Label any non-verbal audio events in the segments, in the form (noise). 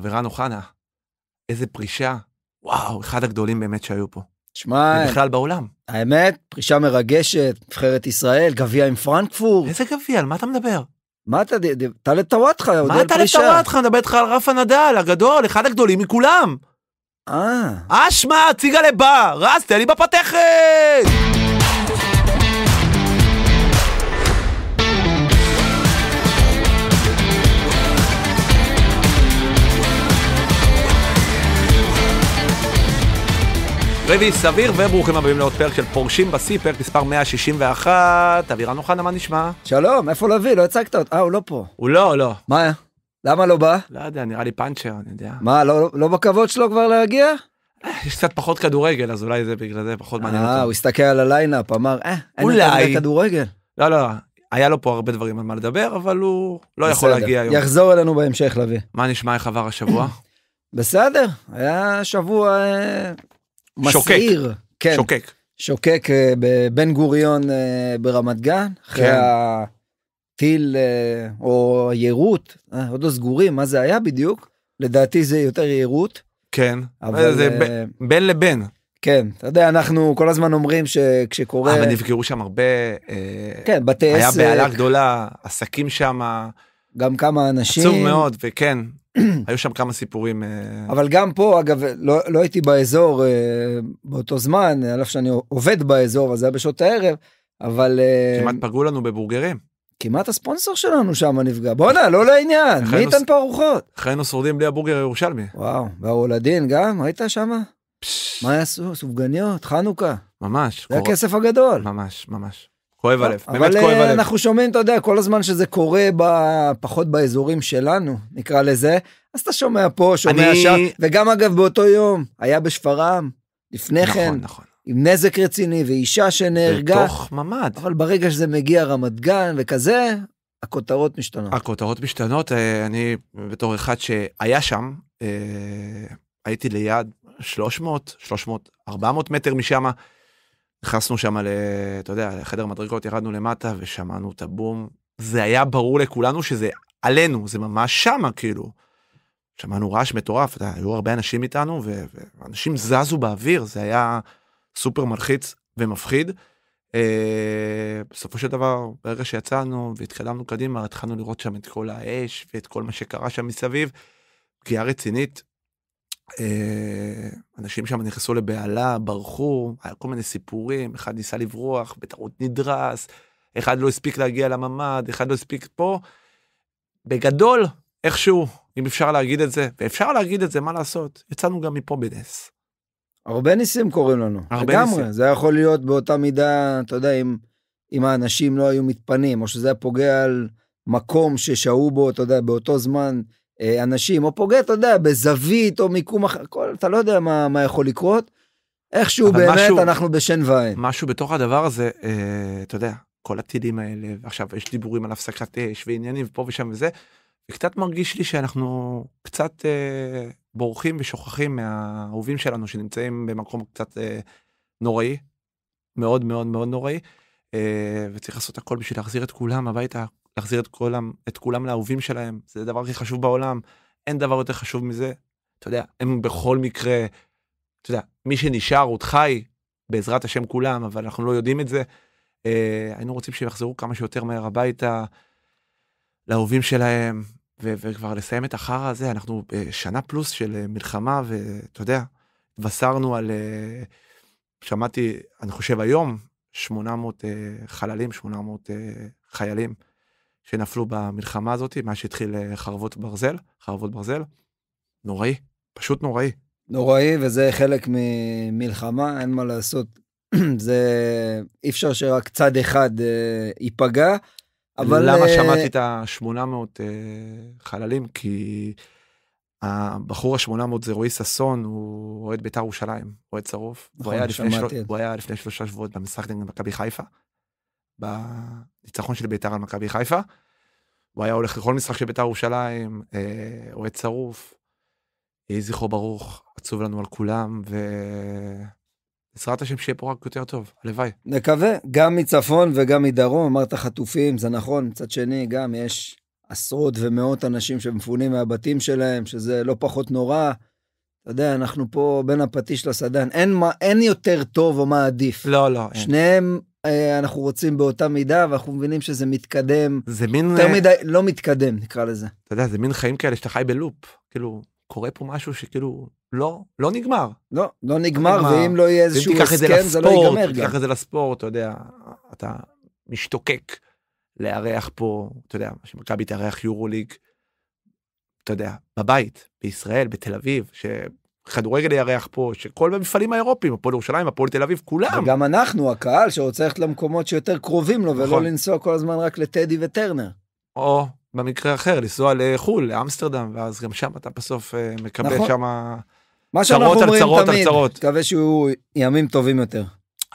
אבירן אוחנה, איזה פרישה, וואו, אחד הגדולים באמת שהיו פה. שמע, בכלל בעולם. האמת, פרישה מרגשת, נבחרת ישראל, גביע עם פרנקפורט. איזה גביע? על מה אתה מדבר? מה אתה, טלב טוואטחה, הודיע על לא פרישה. מה טלב טוואטחה? מדבר איתך על רפה נדל, הגדול, אחד הגדולים מכולם. אה. אשמה, ציגה לבא, רז, תן לי בפתחת! רבי סביר, וברוכים הבאים לעוד פרק של פורשים בשיא, פרק מספר 161. אבירן אוחנה, מה נשמע? שלום, איפה לביא? לא הצגת אותו. אה, הוא לא פה. הוא לא, לא. מה היה? למה לא בא? לא יודע, נראה לי פאנצ'ר, אני יודע. מה, לא, לא בכבוד שלו כבר להגיע? אה, יש קצת פחות כדורגל, אז אולי זה בגלל זה פחות מעניין אה, אותו. אה, הוא הסתכל על הליינאפ, אמר, אה, אין לי כדורגל. לא, לא, היה לו פה הרבה דברים על מה לדבר, אבל הוא לא בסדר. יכול להגיע היום. יחזור אלינו בהמשך, לביא. מה נשמע, איך עבר השבוע? (coughs) בסדר, היה שבוע אה, מסעיר. שוקק. כן. שוקק. שוקק אה, בבן גוריון אה, ברמת גן, אחרי כן. הטיל אה, או יירוט, עוד לא סגורים, מה זה היה בדיוק? לדעתי זה יותר יירוט. כן, אבל... זה ב... בין לבין. כן, אתה יודע, אנחנו כל הזמן אומרים שכשקורה... אבל נפגרו שם הרבה... כן, בתי עסק. היה בעלה גדולה, עסקים שם. גם כמה אנשים. עצוב מאוד, וכן, (clears throat) היו שם כמה סיפורים. אה, אבל גם פה אגב לא, לא הייתי באזור אה, באותו זמן על אף שאני עובד באזור אז זה היה בשעות הערב אבל אה, כמעט פגעו לנו בבורגרים. כמעט הספונסר שלנו שם נפגע בואנה לא לעניין מי ייתן פה ארוחות. חיינו שורדים בלי הבורגר הירושלמי. וואו והוולדין גם היית שם מה יעשו סופגניות חנוכה ממש זה הכסף הגדול ממש ממש. כואב הלב, באמת כואב הלב. אבל אה, אנחנו שומעים, אתה יודע, כל הזמן שזה קורה פחות באזורים שלנו, נקרא לזה, אז אתה שומע פה, שומע אני... שם, וגם אגב באותו יום, היה בשפרעם, לפני נכון, כן, נכון. עם נזק רציני ואישה שנהרגה. בתוך ממ"ד. אבל ברגע שזה מגיע רמת גן וכזה, הכותרות משתנות. הכותרות משתנות, אה, אני בתור אחד שהיה שם, אה, הייתי ליד 300, 300, 400 מטר משם. נכנסנו שם, ל... אתה יודע, לחדר מדרגות, ירדנו למטה ושמענו את הבום. זה היה ברור לכולנו שזה עלינו, זה ממש שמה כאילו. שמענו רעש מטורף, אתה, היו הרבה אנשים איתנו, ואנשים זזו באוויר, זה היה סופר מלחיץ ומפחיד. Uh, בסופו של דבר, ברגע שיצאנו והתקדמנו קדימה, התחלנו לראות שם את כל האש ואת כל מה שקרה שם מסביב. פגיעה רצינית אה, אנשים שם נכנסו לבהלה, ברחו, היה כל מיני סיפורים, אחד ניסה לברוח, בטעות נדרס, אחד לא הספיק להגיע לממ"ד, אחד לא הספיק פה. בגדול, איכשהו, אם אפשר להגיד את זה, ואפשר להגיד את זה, מה לעשות? יצאנו גם מפה בנס. הרבה ניסים קורים לנו. הרבה לגמרי, ניסים. זה יכול להיות באותה מידה, אתה יודע, אם, אם האנשים לא היו מתפנים, או שזה היה פוגע על מקום ששהו בו, אתה יודע, באותו זמן אה, אנשים, או פוגע, אתה יודע, בזווית או מיקום אחר, הכל, אתה לא יודע מה, מה יכול לקרות. איכשהו באמת משהו, אנחנו בשן ועין. משהו בתוך הדבר הזה, אה, אתה יודע, כל הטילים האלה, עכשיו יש דיבורים על הפסקת אש ועניינים פה ושם וזה, וקצת מרגיש לי שאנחנו קצת אה, בורחים ושוכחים מהאהובים שלנו שנמצאים במקום קצת אה, נוראי, מאוד מאוד מאוד נוראי, אה, וצריך לעשות הכל בשביל להחזיר את כולם הביתה להחזיר את כולם, את כולם לאהובים שלהם, זה הדבר הכי חשוב בעולם, אין דבר יותר חשוב מזה. אתה יודע, הם בכל מקרה, אתה יודע, מי שנשאר עוד חי, בעזרת השם כולם, אבל אנחנו לא יודעים את זה. אה, היינו רוצים שהם יחזרו כמה שיותר מהר הביתה, לאהובים שלהם, ו- וכבר לסיים את החרא הזה, אנחנו אה, שנה פלוס של אה, מלחמה, ואתה יודע, התבשרנו על, אה, שמעתי, אני חושב היום, 800 אה, חללים, 800 אה, חיילים. שנפלו במלחמה הזאת, מאז שהתחיל אה, חרבות ברזל, חרבות ברזל. נוראי, פשוט נוראי. נוראי, וזה חלק ממלחמה, אין מה לעשות. (clears throat) זה אי אפשר שרק צד אחד אה, ייפגע, אבל... למה אה, שמעתי את ה-800 אה, חללים? כי הבחור ה-800 זה רועי ששון, הוא אוהד בית"ר ירושלים, אוהד שרוף. נכון, הוא היה שמעתי. שלוש, הוא היה לפני שלושה שבועות במשחק נגד מכבי חיפה, בניצחון של ביתר על מכבי חיפה. הוא היה הולך לכל משחק של ביתר ירושלים, אה, אוהד שרוף, יהי אה, זכרו ברוך, עצוב לנו על כולם, ו... בעזרת השם שיהיה פה רק יותר טוב, הלוואי. נקווה, גם מצפון וגם מדרום, אמרת חטופים, זה נכון, מצד שני גם יש עשרות ומאות אנשים שמפונים מהבתים שלהם, שזה לא פחות נורא. אתה יודע, אנחנו פה בין הפטיש לסדן, אין, מה, אין יותר טוב או מה עדיף. לא, לא, שניהם אין. אה, אנחנו רוצים באותה מידה ואנחנו מבינים שזה מתקדם זה מין יותר אה, מדי לא מתקדם נקרא לזה. אתה יודע זה מין חיים כאלה שאתה חי בלופ כאילו קורה פה משהו שכאילו לא לא נגמר לא לא נגמר, ואם לא יהיה איזשהו הסכם זה, לא ייגמר תיקח את זה לספורט אתה יודע אתה משתוקק לארח פה אתה יודע שמכבי תארח יורו ליג. אתה יודע בבית בישראל בתל אביב כדורגל ירח פה, שכל המפעלים האירופיים, הפועל ירושלים, הפועל תל אביב, כולם. וגם אנחנו, הקהל שרוצה ללכת למקומות שיותר קרובים לו, ולא נכון. לנסוע כל הזמן רק לטדי וטרנר. או במקרה אחר, לנסוע לחו"ל, לאמסטרדם, ואז גם שם אתה בסוף אה, מקבל נכון. שם צרות על צרות על צרות. מקווה שיהיו ימים טובים יותר.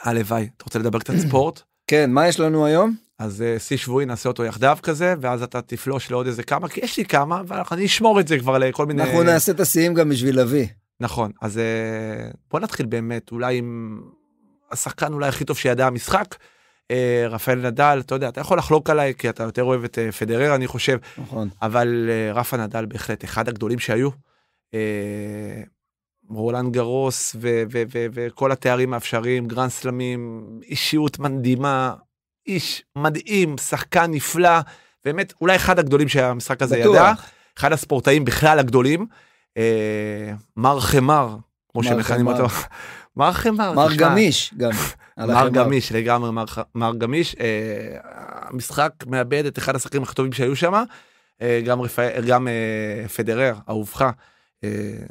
הלוואי. אתה רוצה לדבר קצת ספורט? כן, מה יש לנו היום? אז אה, שיא שבועי נעשה אותו יחדיו כזה, ואז אתה תפלוש לעוד איזה כמה, כי יש לי כמה, ואני אשמור את זה כבר לכל מיני... אנחנו נעשה את השיאים גם בשביל אבי. נכון, אז אה, בוא נתחיל באמת אולי עם השחקן אולי הכי טוב שידע המשחק. אה, רפאל נדל, אתה יודע, אתה יכול לחלוק עליי כי אתה יותר אוהב את אה, פדרר, אני חושב, נכון. אבל רפה נדל בהחלט אחד הגדולים שהיו. רולנד גרוס וכל התארים האפשריים, גרנד סלמים, אישיות מדהימה, איש מדהים, שחקן נפלא, באמת אולי אחד הגדולים שהמשחק הזה בטוח. ידע, אחד הספורטאים בכלל הגדולים. אה, מר חמר, כמו שמכנים אותו. (laughs) מר חמר. מר גמיש גם. (laughs) מר גמיש לגמרי מר, מר גמיש אה, המשחק מאבד את אחד השחקנים הכי שהיו שם אה, גם, רפא, גם אה, פדרר אהובך אה,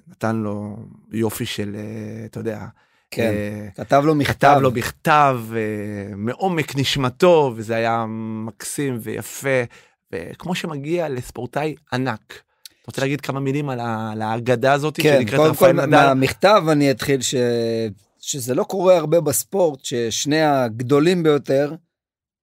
נתן לו יופי של אה, אתה יודע. כן, אה, כתב לו מכתב. כתב לו בכתב אה, מעומק נשמתו וזה היה מקסים ויפה וכמו שמגיע לספורטאי ענק. אתה רוצה להגיד כמה מילים על, ה, על האגדה הזאת כן, שנקראת רפאל נדל? מהמכתב אני אתחיל ש, שזה לא קורה הרבה בספורט, ששני הגדולים ביותר,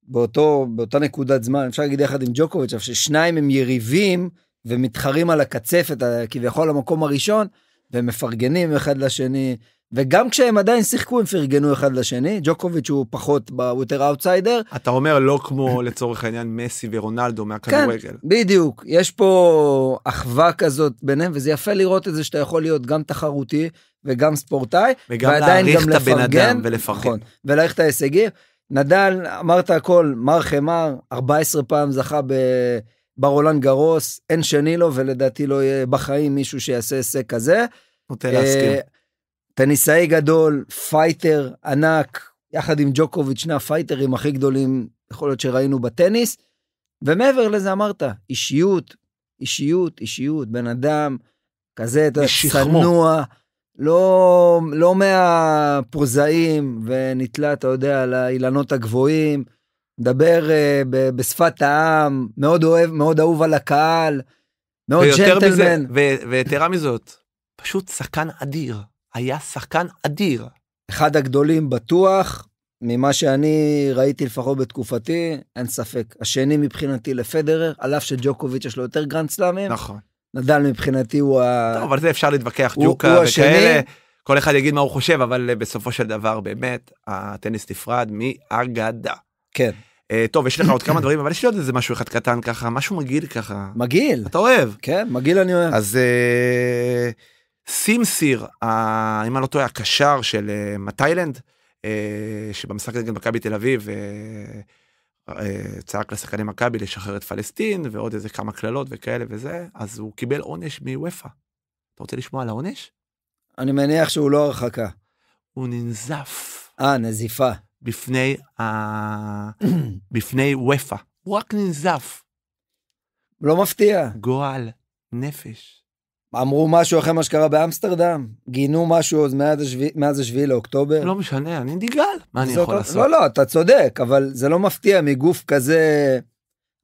באותו, באותה נקודת זמן, אפשר להגיד יחד עם ג'וקוביץ', ששניים הם יריבים ומתחרים על הקצפת, כביכול המקום הראשון, ומפרגנים אחד לשני, וגם כשהם עדיין שיחקו הם פרגנו אחד לשני, ג'וקוביץ' הוא פחות, הוא יותר אאוטסיידר. אתה אומר לא כמו לצורך העניין מסי ורונלדו מהכדורגל. כן, בדיוק, יש פה אחווה כזאת ביניהם, וזה יפה לראות את זה שאתה יכול להיות גם תחרותי וגם ספורטאי, וגם להעריך את הבן אדם ולפרגן. נכון, ולהעריך את ההישגים. נדל, אמרת הכל, מר חמר, 14 פעם זכה ב... ברולן גרוס, אין שני לו, ולדעתי לא יהיה בחיים מישהו שיעשה הישג כזה. נוטה להסכים. אה, טניסאי גדול, פייטר ענק, יחד עם ג'וקוביץ', שני הפייטרים הכי גדולים, יכול להיות שראינו בטניס. ומעבר לזה אמרת, אישיות, אישיות, אישיות, בן אדם כזה, אתה יודע, צנוע, לא, לא מהפרוזאים ונתלה, אתה יודע, על האילנות הגבוהים, מדבר uh, ב- בשפת העם, מאוד אוהב, מאוד אהוב על הקהל, מאוד ג'נטלמן. ויתרה מזאת, פשוט שחקן אדיר. היה שחקן אדיר. אחד הגדולים בטוח, ממה שאני ראיתי לפחות בתקופתי, אין ספק. השני מבחינתי לפדרר, על אף שג'וקוביץ' יש לו יותר גרנד סלאמים. נכון. נדל מבחינתי הוא ה... טוב, אבל זה אפשר להתווכח, ג'וקה וכאלה. השני. כל אחד יגיד מה הוא חושב, אבל אה, בסופו של דבר באמת, הטניס נפרד מאגדה. כן. אה, טוב, יש לך עוד כמה דברים, אבל יש לי עוד איזה משהו אחד קטן ככה, משהו מגעיל ככה. מגעיל. אתה אוהב. כן, מגעיל אני אוהב. אז... Uh... סימסיר, אם אני לא טועה, הקשר של אה, מתאילנד, אה, שבמשחק נגד מכבי תל אביב אה, צעק לשחקני מכבי לשחרר את פלסטין ועוד איזה כמה קללות וכאלה וזה, אז הוא קיבל עונש מוופא. אתה רוצה לשמוע על העונש? אני מניח שהוא לא הרחקה. הוא ננזף. אה, נזיפה. בפני ה... בפני וופא. הוא רק ננזף. לא מפתיע. גועל נפש. אמרו משהו אחרי מה שקרה באמסטרדם, גינו משהו עוד מאז השביעי לאוקטובר. לא משנה, אני נגעל, מה אני יכול לעשות? לא, לא, אתה צודק, אבל זה לא מפתיע מגוף כזה,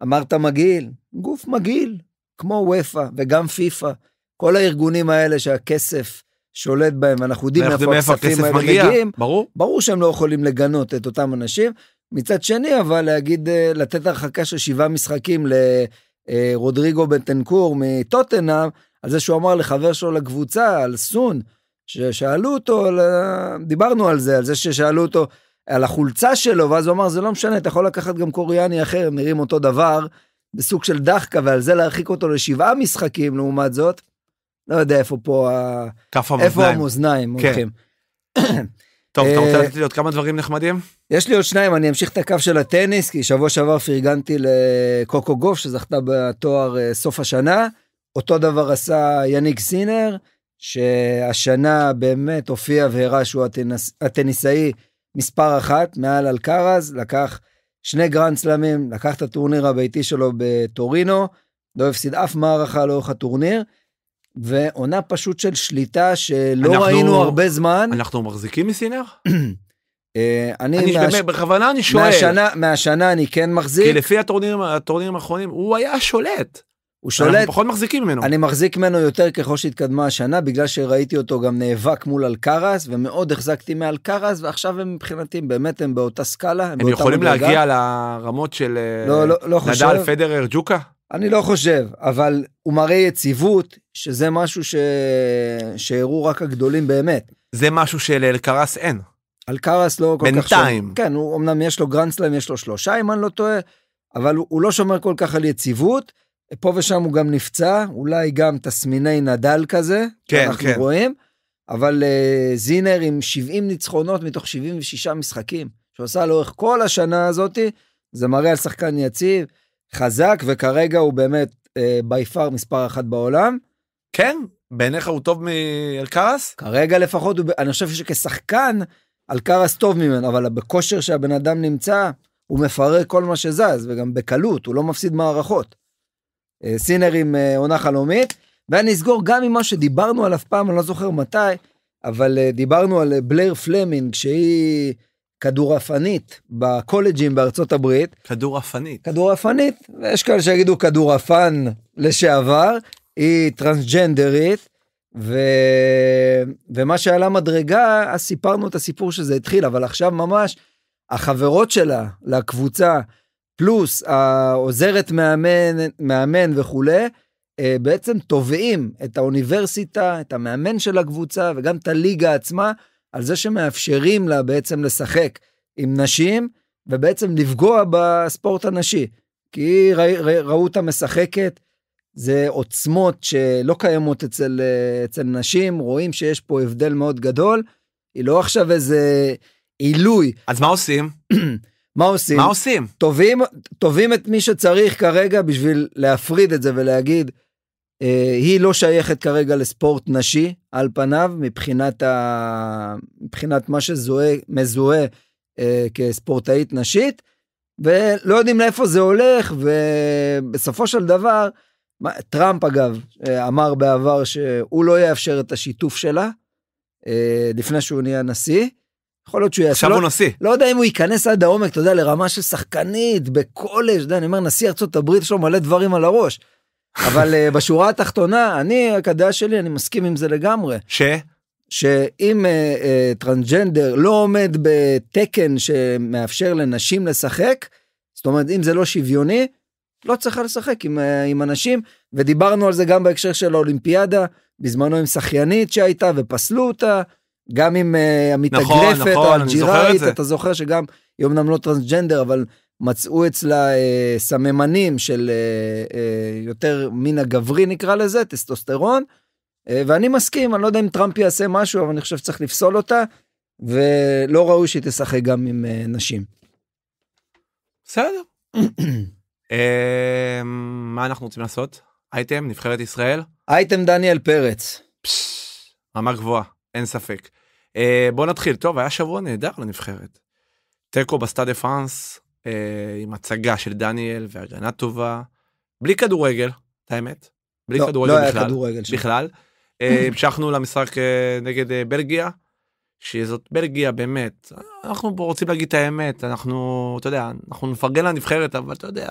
אמרת מגעיל, גוף מגעיל, כמו ופא וגם פיפא, כל הארגונים האלה שהכסף שולט בהם, אנחנו יודעים מאיפה הכספים האלה מגיעים, ברור. ברור שהם לא יכולים לגנות את אותם אנשים. מצד שני, אבל להגיד, אה, לתת הרחקה של שבעה משחקים לרודריגו אה, בטנקור מטוטנאם, על זה שהוא אמר לחבר שלו לקבוצה, על סון, ששאלו אותו, דיברנו על זה, על זה ששאלו אותו על החולצה שלו, ואז הוא אמר, זה לא משנה, אתה יכול לקחת גם קוריאני אחר, הם נראים אותו דבר, בסוג של דחקה, ועל זה להרחיק אותו לשבעה משחקים, לעומת זאת, לא יודע איפה פה ה... כף המאזניים. איפה המאזניים כן. הולכים. (coughs) טוב, אתה רוצה אה, לתת לי עוד כמה דברים נחמדים? יש לי עוד שניים, אני אמשיך את הקו של הטניס, כי שבוע שעבר פרגנתי לקוקו גוף, שזכתה בתואר אה, סוף השנה. אותו דבר עשה יניק סינר, שהשנה באמת הופיע והראה שהוא הטניס, הטניסאי מספר אחת מעל אלקארז, לקח שני גרנד סלמים, לקח את הטורניר הביתי שלו בטורינו, לא הפסיד אף מערכה לאורך הטורניר, ועונה פשוט של שליטה שלא אנחנו, ראינו הרבה זמן. אנחנו מחזיקים מסינר? (clears throat) אה, אני, אני מהש... באמת, בכוונה אני שואל. מהשנה, מהשנה אני כן מחזיק. כי לפי הטורנירים האחרונים, הוא היה שולט. הוא שולט. אנחנו פחות מחזיקים ממנו. אני מחזיק ממנו יותר ככל שהתקדמה השנה, בגלל שראיתי אותו גם נאבק מול אלקרס, ומאוד החזקתי מאלקרס, ועכשיו הם מבחינתי, באמת הם באותה סקאלה, הם, הם יכולים מדרגה. להגיע לרמות של אה, לא, לא, לא נדל, פדרר, ג'וקה? אני לא חושב, אבל הוא מראה יציבות, שזה משהו ש... שהראו רק הגדולים באמת. זה משהו שלאלקרס אין. אלקרס לא כל בינתיים. כך... שומר. בינתיים. כן, הוא אמנם יש לו גרנדסלאם, יש לו שלושה, אם אני לא טועה, אבל הוא, הוא לא שומר כל כך על יציבות. פה ושם הוא גם נפצע, אולי גם תסמיני נדל כזה, כן, אנחנו כן. רואים, אבל uh, זינר עם 70 ניצחונות מתוך 76 משחקים, שעושה לאורך כל השנה הזאתי, זה מראה על שחקן יציב, חזק, וכרגע הוא באמת uh, בי פאר מספר אחת בעולם. כן? בעיניך הוא טוב מאלקרס? כרגע לפחות, הוא, אני חושב שכשחקן, אלקרס טוב ממנו, אבל בכושר שהבן אדם נמצא, הוא מפרק כל מה שזז, וגם בקלות, הוא לא מפסיד מערכות. אה, סינר עם אה, עונה חלומית, ואני אסגור גם עם מה שדיברנו עליו פעם, אני לא זוכר מתי, אבל אה, דיברנו על בלייר פלמינג, שהיא כדורעפנית בקולג'ים בארצות הברית. כדורעפנית. כדורעפנית, ויש כאלה שיגידו כדורעפן לשעבר, היא טרנסג'נדרית, ו... ומה שעלה מדרגה, אז סיפרנו את הסיפור שזה התחיל, אבל עכשיו ממש, החברות שלה לקבוצה, פלוס העוזרת מאמן, מאמן וכולי, אה, בעצם תובעים את האוניברסיטה, את המאמן של הקבוצה וגם את הליגה עצמה, על זה שמאפשרים לה בעצם לשחק עם נשים ובעצם לפגוע בספורט הנשי. כי רא, רא, ראו אותה משחקת, זה עוצמות שלא קיימות אצל, אצל נשים, רואים שיש פה הבדל מאוד גדול. היא לא עכשיו איזה עילוי. אז מה עושים? (clears throat) מה עושים? מה עושים? תובעים, תובעים את מי שצריך כרגע בשביל להפריד את זה ולהגיד, אה, היא לא שייכת כרגע לספורט נשי על פניו, מבחינת, ה, מבחינת מה שמזוהה אה, כספורטאית נשית, ולא יודעים לאיפה זה הולך, ובסופו של דבר, טראמפ אגב אה, אמר בעבר שהוא לא יאפשר את השיתוף שלה, אה, לפני שהוא נהיה נשיא. יכול להיות שהוא יעשה. עכשיו לא- הוא נשיא. לא יודע אם הוא ייכנס עד העומק, אתה יודע, לרמה של שחקנית, בקולג', אתה יודע, אני אומר, נשיא ארצות הברית, יש לו מלא דברים על הראש. (laughs) אבל אה, בשורה התחתונה, אני, רק הדעה שלי, אני מסכים עם זה לגמרי. ש? שאם אה, אה, טרנסג'נדר לא עומד בתקן שמאפשר לנשים לשחק, זאת אומרת, אם זה לא שוויוני, לא צריכה לשחק עם, עם אנשים, ודיברנו על זה גם בהקשר של האולימפיאדה, בזמנו עם שחיינית שהייתה ופסלו אותה. גם עם uh, אה, המתאגרפת נכון, נכון או האלג'יראית, את אתה זוכר שגם, היא אמנם לא טרנסג'נדר, אבל מצאו אצלה אה, סממנים של אה, אה, יותר מין הגברי נקרא לזה, טסטוסטרון, אה, ואני מסכים, אני לא יודע אם טראמפ יעשה משהו, אבל אני חושב שצריך לפסול אותה, ולא ראוי שהיא תשחק גם עם אה, נשים. בסדר. (coughs) אה, מה אנחנו רוצים לעשות? אייטם, נבחרת ישראל? אייטם דניאל פרץ. פש, רמה גבוהה, אין ספק. אה, בוא נתחיל. טוב, היה שבוע נהדר לנבחרת. תיקו בסטאדה פאנס, אה, עם הצגה של דניאל והגנה טובה, בלי כדורגל, את האמת. בלי לא, כדורגל לא בכלל. כדורגל בכלל. אה, (laughs) המשכנו למשחק נגד בלגיה, שזאת בלגיה באמת, אנחנו פה רוצים להגיד את האמת, אנחנו, אתה יודע, אנחנו נפרגן לנבחרת, אבל אתה יודע,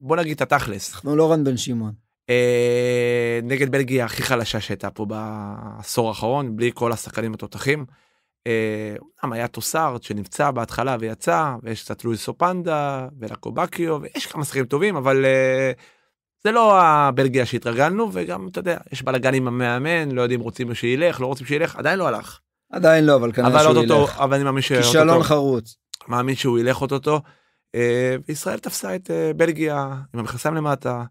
בוא נגיד את התכלס. אנחנו לא רן בן שמעון. אה, נגד בלגיה הכי חלשה שהייתה פה בעשור האחרון, בלי כל השחקנים התותחים. אה, אמנם היה טוסארד שנפצע בהתחלה ויצא, ויש קצת לואי סופנדה ולקובקיו, ויש כמה שחקנים טובים, אבל אה, זה לא הבלגיה שהתרגלנו, וגם, אתה יודע, יש בלאגן עם המאמן, לא יודעים, רוצים שילך, לא רוצים שילך, עדיין לא הלך. עדיין לא, אבל כנראה שהוא אותו, ילך. אבל אני מאמין שהוא ילך. כישלון חרוץ. מאמין שהוא ילך אוטוטו. ישראל תפסה את בלגיה עם המכנסיים למטה.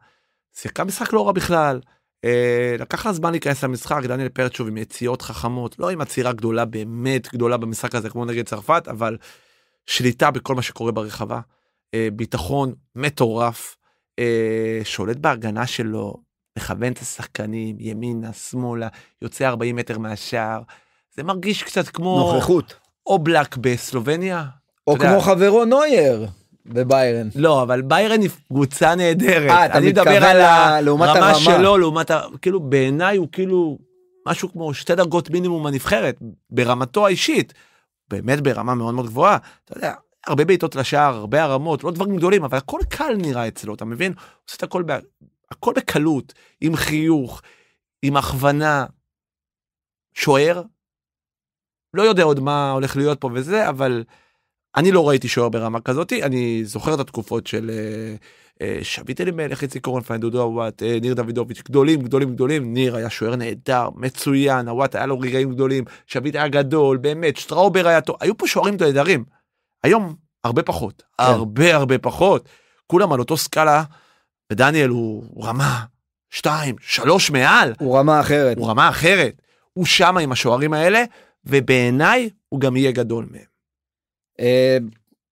שיחקה משחק לא רע בכלל. אה, לקח לה זמן להיכנס למשחק דניאל פרץ שוב עם יציאות חכמות לא עם עצירה גדולה באמת גדולה במשחק הזה כמו נגד צרפת אבל שליטה בכל מה שקורה ברחבה אה, ביטחון מטורף אה, שולט בהגנה שלו מכוון את השחקנים ימינה שמאלה יוצא 40 מטר מהשער זה מרגיש קצת כמו נוכחות או בלק בסלובניה או כמו יודע, חברו נוייר וביירן. לא, אבל ביירן היא קבוצה נהדרת. 아, אה, אתה אני מדבר על הרמה שלו לעומת, ה... כאילו בעיניי הוא כאילו משהו כמו שתי דרגות מינימום הנבחרת ברמתו האישית, באמת ברמה מאוד מאוד גבוהה. אתה יודע, הרבה בעיטות לשער, הרבה הרמות, לא דברים גדולים, אבל הכל קל נראה אצלו, אתה מבין? הוא עושה את הכל, בה... הכל בקלות, עם חיוך, עם הכוונה. שוער, לא יודע עוד מה הולך להיות פה וזה, אבל... אני לא ראיתי שוער ברמה כזאת, אני זוכר את התקופות של אה, אה, שביט אלימלך, איציק קורנפיין, דודו אבואט, אה, ניר דוידוביץ', גדולים, גדולים, גדולים. ניר היה שוער נהדר, מצוין, אבואט היה לו רגעים גדולים, שביט היה גדול, באמת, שטראובר היה טוב, היו פה שוערים נהדרים. היום, הרבה פחות, כן. הרבה הרבה פחות. כולם על אותו סקאלה, ודניאל הוא רמה שתיים, שלוש מעל. הוא רמה אחרת. הוא רמה אחרת. הוא שמה עם השוערים האלה, ובעיניי הוא גם יהיה גדול מהם. אה,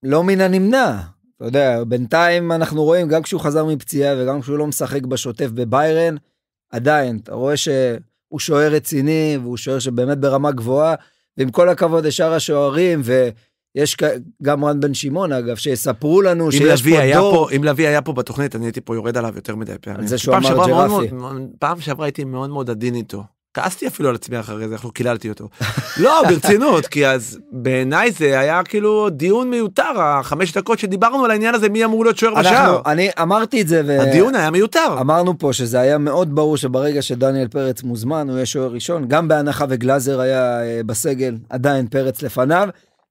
לא מן הנמנע. אתה יודע, בינתיים אנחנו רואים, גם כשהוא חזר מפציעה וגם כשהוא לא משחק בשוטף בביירן, עדיין, אתה רואה שהוא שוער רציני, והוא שוער שבאמת ברמה גבוהה, ועם כל הכבוד לשאר השוערים, ו... יש גם רן בן שמעון אגב, שיספרו לנו שיש פה דור. פה, אם לביא היה פה בתוכנית, אני הייתי פה יורד עליו יותר מדי פעמים. על זה שהוא אמר ג'רפי. פעם שעברה הייתי מאוד מאוד עדין איתו. כעסתי אפילו על עצמי אחרי זה, אנחנו לא קיללתי אותו. לא, ברצינות, כי אז בעיניי זה היה כאילו דיון מיותר, החמש דקות שדיברנו על העניין הזה, מי אמור להיות שוער בשער. אני אמרתי את זה, ו... הדיון היה מיותר. אמרנו פה שזה היה מאוד ברור שברגע שדניאל פרץ מוזמן, הוא יהיה שוער ראשון, גם בהנחה וגלאזר היה אה, בסגל, עדיין פרץ לפניו.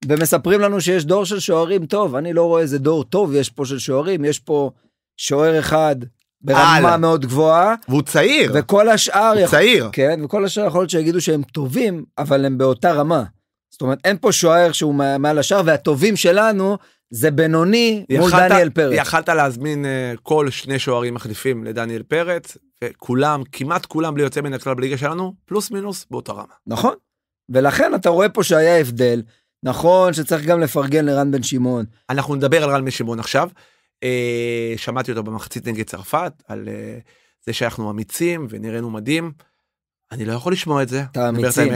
ומספרים לנו שיש דור של שוערים טוב, אני לא רואה איזה דור טוב יש פה של שוערים, יש פה שוער אחד ברמה על. מאוד גבוהה. והוא צעיר. וכל השאר... הוא יכול... צעיר. כן, וכל השאר יכול להיות שיגידו שהם טובים, אבל הם באותה רמה. זאת אומרת, אין פה שוער שהוא מעל השאר, והטובים שלנו זה בינוני מול יכלת, דניאל פרץ. יכלת להזמין uh, כל שני שוערים מחליפים לדניאל פרץ, וכולם, כמעט כולם בלי יוצא מן הכלל בליגה שלנו, פלוס מינוס באותה רמה. נכון. ולכן אתה רואה פה שהיה הבדל. נכון שצריך גם לפרגן לרן בן שמעון. אנחנו נדבר על רן בן שמעון עכשיו. אה, שמעתי אותו במחצית נגד צרפת על אה, זה שאנחנו אמיצים ונראינו מדהים. אני לא יכול לשמוע את זה. את האמיצים.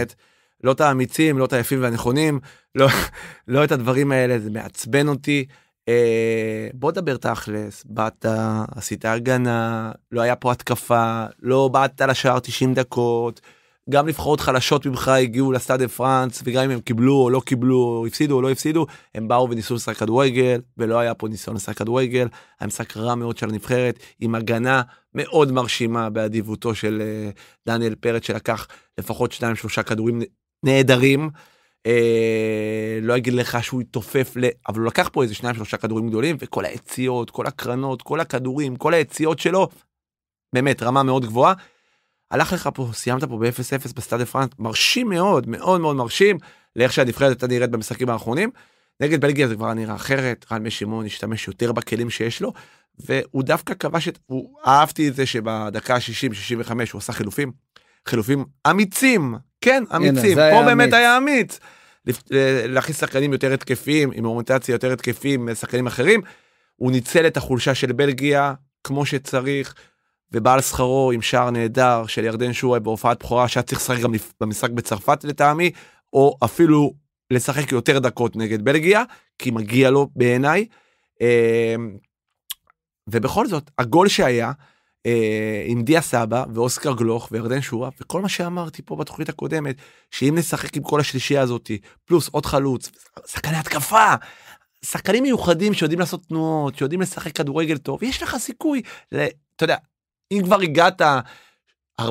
לא את האמיצים, לא את היפים והנכונים, לא, (laughs) לא את הדברים האלה, זה מעצבן אותי. אה, בוא דבר תכלס, באת, עשית הגנה, לא היה פה התקפה, לא באת לשער 90 דקות. גם נבחרות חלשות ממך הגיעו לסטאד דה פרנס וגם אם הם קיבלו או לא קיבלו או הפסידו או לא הפסידו הם באו וניסו לשחק כדורגל ולא היה פה ניסיון לשחק כדורגל היה משחק רע מאוד של הנבחרת עם הגנה מאוד מרשימה באדיבותו של אה, דניאל פרץ שלקח לפחות שניים שלושה כדורים נהדרים. אה, לא אגיד לך שהוא התופף ל... אבל הוא לקח פה איזה שניים שלושה כדורים גדולים וכל היציאות כל הקרנות כל הכדורים כל היציאות שלו. באמת רמה מאוד גבוהה הלך לך פה, סיימת פה ב-0-0 בסטאד דה פרנס, מרשים מאוד, מאוד מאוד מרשים, לאיך שהנבחרת הייתה נראית במשחקים האחרונים. נגד בלגיה זה כבר נראה אחרת, רן משימון השתמש יותר בכלים שיש לו, והוא דווקא כבש את, הוא אהבתי את זה שבדקה ה-60-65 הוא עשה חילופים, חילופים אמיצים, כן אמיצים, הנה, פה באמת היה אמיץ. אה, להכניס שחקנים יותר התקפיים, עם אוריינטציה יותר התקפיים משחקנים אה, אחרים. הוא ניצל את החולשה של בלגיה כמו שצריך, ובעל שכרו עם שער נהדר של ירדן שורי בהופעת בכורה שהיה צריך לשחק גם במשחק בצרפת לטעמי, או אפילו לשחק יותר דקות נגד בלגיה, כי מגיע לו בעיניי. אמ, ובכל זאת, הגול שהיה אה, עם דיה סבא ואוסקר גלוך וירדן שואה, וכל מה שאמרתי פה בתוכנית הקודמת, שאם נשחק עם כל השלישייה הזאתי פלוס עוד חלוץ, שחקני התקפה, שחקנים מיוחדים שיודעים לעשות תנועות, שיודעים לשחק כדורגל טוב, יש לך סיכוי, אתה יודע, אם כבר הגעת 40-50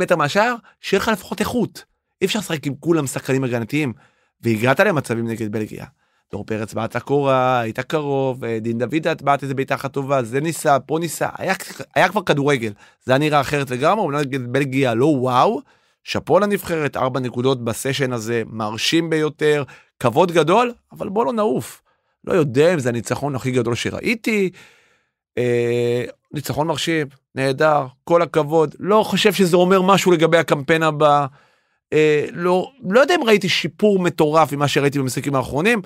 מטר מהשער, שיהיה לך לפחות איכות. אי אפשר לשחק עם כולם שחקנים הגנתיים. והגעת למצבים נגד בלגיה. דור פרץ בעט הקורה, היית קרוב, אה, דין דוד בעט איזה בעיטה אחת טובה, זה ניסה, פה ניסה, היה, היה כבר כדורגל. זה היה נראה אחרת לגמרי, אומנם נגד בלגיה לא וואו, שאפו לנבחרת, ארבע נקודות בסשן הזה, מרשים ביותר, כבוד גדול, אבל בוא לא נעוף. לא יודע אם זה הניצחון הכי גדול שראיתי, אה, ניצחון מרשים, נהדר, כל הכבוד, לא חושב שזה אומר משהו לגבי הקמפיין הבא. אה, לא, לא יודע אם ראיתי שיפור מטורף ממה שראיתי במשחקים האחרונים,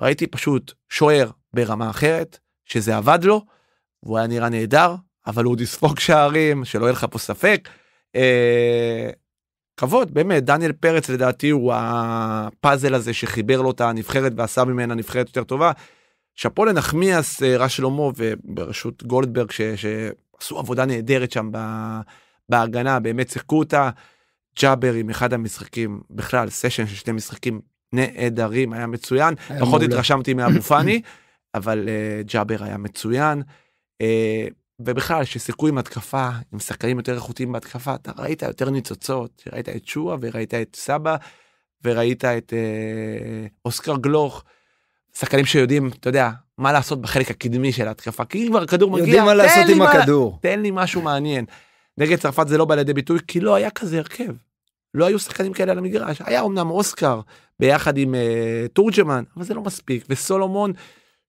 ראיתי פשוט שוער ברמה אחרת, שזה עבד לו, והוא היה נראה נהדר, אבל הוא עוד יספוג שערים, שלא יהיה לך פה ספק. אה, כבוד, באמת, דניאל פרץ לדעתי הוא הפאזל הזה שחיבר לו את הנבחרת ועשה ממנה נבחרת יותר טובה. שאפו לנחמיאס, אה, רע שלמה ובראשות גולדברג ש, שעשו עבודה נהדרת שם בהגנה, באמת שיחקו אותה. ג'אבר עם אחד המשחקים, בכלל סשן של שני משחקים נהדרים, היה מצוין. היה פחות מעולה. התרשמתי מאבו (coughs) פאני, אבל uh, ג'אבר היה מצוין. Uh, ובכלל, ששיחקו עם התקפה, עם שחקנים יותר איכותיים בהתקפה, אתה ראית יותר ניצוצות, ראית את שואה וראית את סבא וראית את uh, אוסקר גלוך. שחקנים שיודעים, אתה יודע, מה לעשות בחלק הקדמי של ההתקפה, כי אם כבר הכדור מגיע, יודעים מה לעשות עם הכדור. תן לי משהו מעניין. נגד צרפת זה לא בא לידי ביטוי, כי לא היה כזה הרכב. לא היו שחקנים כאלה על המגרש. היה אמנם אוסקר ביחד עם uh, תורג'מן, אבל זה לא מספיק. וסולומון,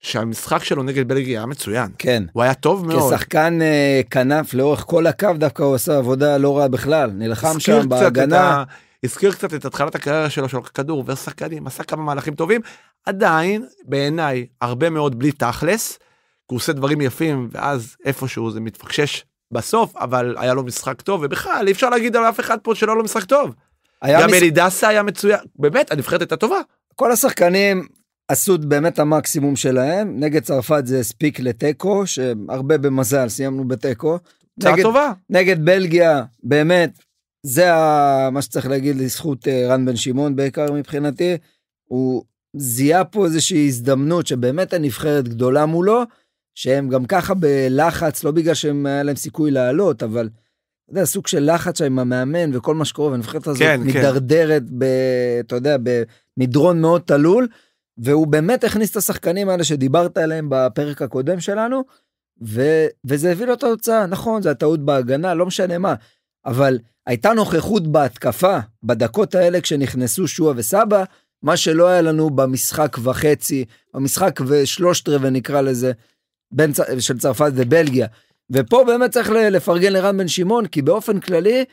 שהמשחק שלו נגד בלגיה היה מצוין. כן. הוא היה טוב מאוד. כשחקן uh, כנף לאורך כל הקו דווקא הוא עשה עבודה לא רעה בכלל. נלחם שם בהגנה. הזכיר קצת את התחלת הקריירה שלו של כדור ושחקנים, עשה כמה מהלכים טובים, עדיין, בעיניי, הרבה מאוד בלי תכלס, כי הוא עושה דברים יפים, ואז איפשהו זה מתפקשש בסוף, אבל היה לו משחק טוב, ובכלל, אי אפשר להגיד על אף אחד פה שלא היה לו משחק טוב. היה גם מס... אלי דסה היה מצוין, באמת, הנבחרת הייתה טובה. כל השחקנים עשו באמת המקסימום שלהם, נגד צרפת זה הספיק לתיקו, שהרבה במזל, סיימנו בתיקו. נגד, נגד בלגיה, באמת, זה מה שצריך להגיד לזכות אה, רן בן שמעון בעיקר מבחינתי, הוא זיהה פה איזושהי הזדמנות שבאמת הנבחרת גדולה מולו, שהם גם ככה בלחץ, לא בגלל שהם היה להם סיכוי לעלות, אבל אתה יודע, סוג של לחץ שם עם המאמן וכל מה שקורה, והנבחרת הזאת כן, כן. מידרדרת, כן. ב, אתה יודע, במדרון מאוד תלול, והוא באמת הכניס את השחקנים האלה שדיברת עליהם בפרק הקודם שלנו, ו, וזה הביא לו את התוצאה, נכון, זה הטעות בהגנה, לא משנה מה, אבל הייתה נוכחות בהתקפה, בדקות האלה כשנכנסו שועה וסבא, מה שלא היה לנו במשחק וחצי, במשחק ושלושת רבעי נקרא לזה, בין, של צרפת ובלגיה. ופה באמת צריך לפרגן לרן בן שמעון, כי באופן כללי,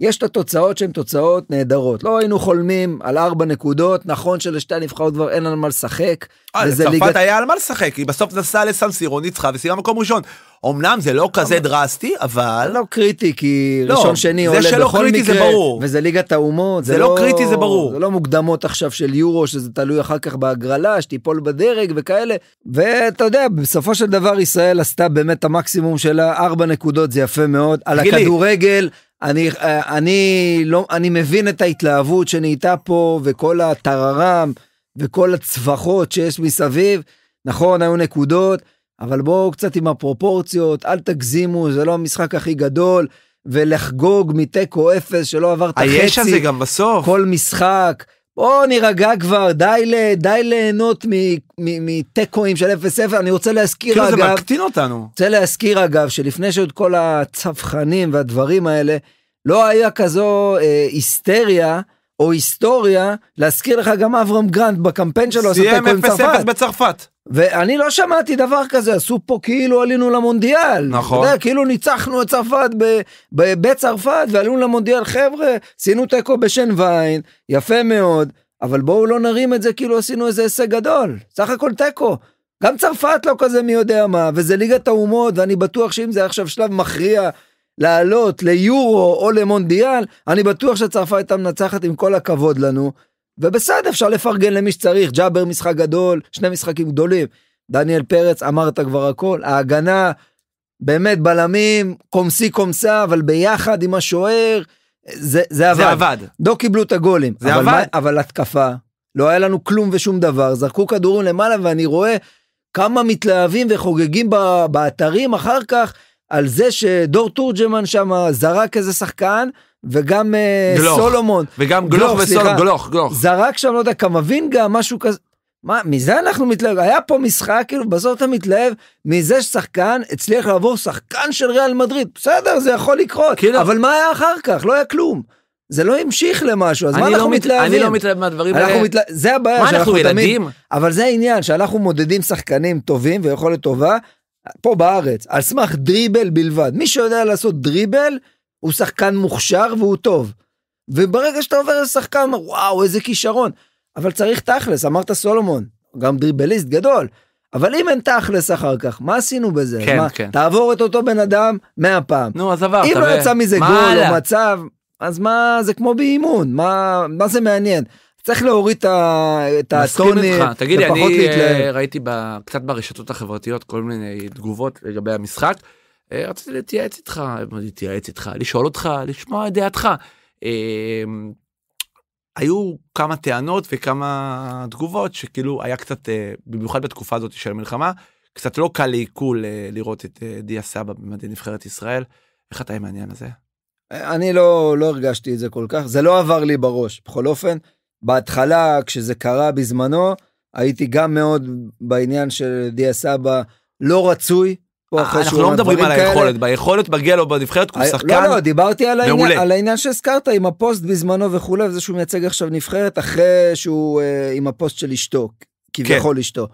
יש את התוצאות שהן תוצאות נהדרות. לא היינו חולמים על ארבע נקודות, נכון שלשתי הנבחרות כבר אין על מה לשחק. אה, לצרפת ליגת... היה על מה לשחק, היא בסוף נסעה לסנסירו, ניצחה וסיימה מקום ראשון. אמנם זה לא כזה דרסטי, אבל... לא קריטי, כי לא, ראשון שני עולה בכל מקרה. זה שלא קריטי זה ברור. וזה ליגת האומות. זה, לא, לא קריטי זה ברור. זה לא מוקדמות עכשיו של יורו, שזה תלוי אחר כך בהגרלה, שתיפול בדרג וכאלה. ואתה יודע, בסופו של דבר ישראל עשתה באמת המקסימום שלה, ארבע נקודות, זה יפה מאוד. על הכדורגל, אני, אני, לא, אני מבין את ההתלהבות שנהייתה פה, וכל הטררם, וכל הצווחות שיש מסביב. נכון, היו נקודות. אבל בואו קצת עם הפרופורציות, אל תגזימו, זה לא המשחק הכי גדול, ולחגוג מתיקו אפס שלא עברת אה, חצי. היש הזה גם בסוף. כל משחק. בואו נירגע כבר, די, ל, די ליהנות מתיקואים של 0-0. אני רוצה להזכיר כאילו אגב... כאילו זה מקטין אותנו. רוצה להזכיר אגב, שלפני שהיו את כל הצווחנים והדברים האלה, לא היה כזו אה, היסטריה. או היסטוריה, להזכיר לך גם אברהם גרנט בקמפיין שלו, סיים 0-0 בצרפת. ואני לא שמעתי דבר כזה, עשו פה כאילו עלינו למונדיאל. נכון. יודע, כאילו ניצחנו את צרפת בבית צרפת ועלינו למונדיאל, חבר'ה, עשינו תיקו בשן ויין יפה מאוד, אבל בואו לא נרים את זה כאילו עשינו איזה הישג גדול, סך הכל תיקו. גם צרפת לא כזה מי יודע מה, וזה ליגת האומות, ואני בטוח שאם זה עכשיו שלב מכריע לעלות ליורו או למונדיאל, אני בטוח שצרפת הייתה מנצחת עם כל הכבוד לנו. ובסדר, אפשר לפרגן למי שצריך, ג'אבר משחק גדול, שני משחקים גדולים. דניאל פרץ, אמרת כבר הכל, ההגנה, באמת בלמים, קומסי קומסה, אבל ביחד עם השוער, זה, זה עבד. זה עבד. לא קיבלו את הגולים. זה אבל עבד. מה, אבל התקפה, לא היה לנו כלום ושום דבר, זרקו כדורים למעלה ואני רואה כמה מתלהבים וחוגגים באתרים אחר כך, על זה שדור תורג'מן שם זרק איזה שחקן וגם אה, גלוך, סולומון וגם גלוך, גלוך וסולומון גלוך גלוך זרק שם לא יודע כמה וינגה משהו כזה. מה מזה אנחנו מתלהב היה פה משחק כאילו בסוף אתה מתלהב מזה ששחקן הצליח לעבור שחקן של ריאל מדריד בסדר זה יכול לקרות כאילו... אבל מה היה אחר כך לא היה כלום. זה לא המשיך למשהו, אז לא לא מה אנחנו לא מתלהבים? אני לא מתלהב מהדברים האלה. מתלה... זה הבעיה שאנחנו תמיד... אנחנו ילדים? אבל זה העניין, שאנחנו מודדים שחקנים טובים ויכולת טובה, פה בארץ, על סמך דריבל בלבד. מי שיודע לעשות דריבל, הוא שחקן מוכשר והוא טוב. וברגע שאתה עובר לשחקן, אומר, וואו, איזה כישרון. אבל צריך תכלס, אמרת סולומון, גם דריבליסט גדול. אבל אם אין תכלס אחר כך, מה עשינו בזה? כן, מה, כן. תעבור את אותו בן אדם 100 פעם. נו, אז עברת. אם לא יצא מזה גול או מצב, אז מה, זה כמו באימון, מה, מה זה מעניין? צריך להוריד את הטון, אה, תגיד לי, אני אה, ראיתי קצת ברשתות החברתיות כל מיני תגובות לגבי המשחק. אה, רציתי להתייעץ איתך, להתייעץ איתך, לשאול אותך, לשמוע את דעתך. היו כמה טענות וכמה תגובות שכאילו היה קצת, במיוחד בתקופה הזאת של המלחמה, קצת לא קל לעיכול לראות את דיה סבא במדי נבחרת ישראל. איך אתה עם העניין הזה? אני לא, לא הרגשתי את זה כל כך, זה לא עבר לי בראש. בכל אופן, בהתחלה, כשזה קרה בזמנו, הייתי גם מאוד בעניין של דיה סבא לא רצוי. אנחנו לא מדברים על היכולת, ביכולת מגיע לו בנבחרת, הוא אה, שחקן מעולה. לא, לא, דיברתי על העניין, שהזכרת עם הפוסט בזמנו וכולי, וזה שהוא מייצג עכשיו נבחרת אחרי שהוא אה, עם הפוסט של אשתו, כביכול כן. אשתו.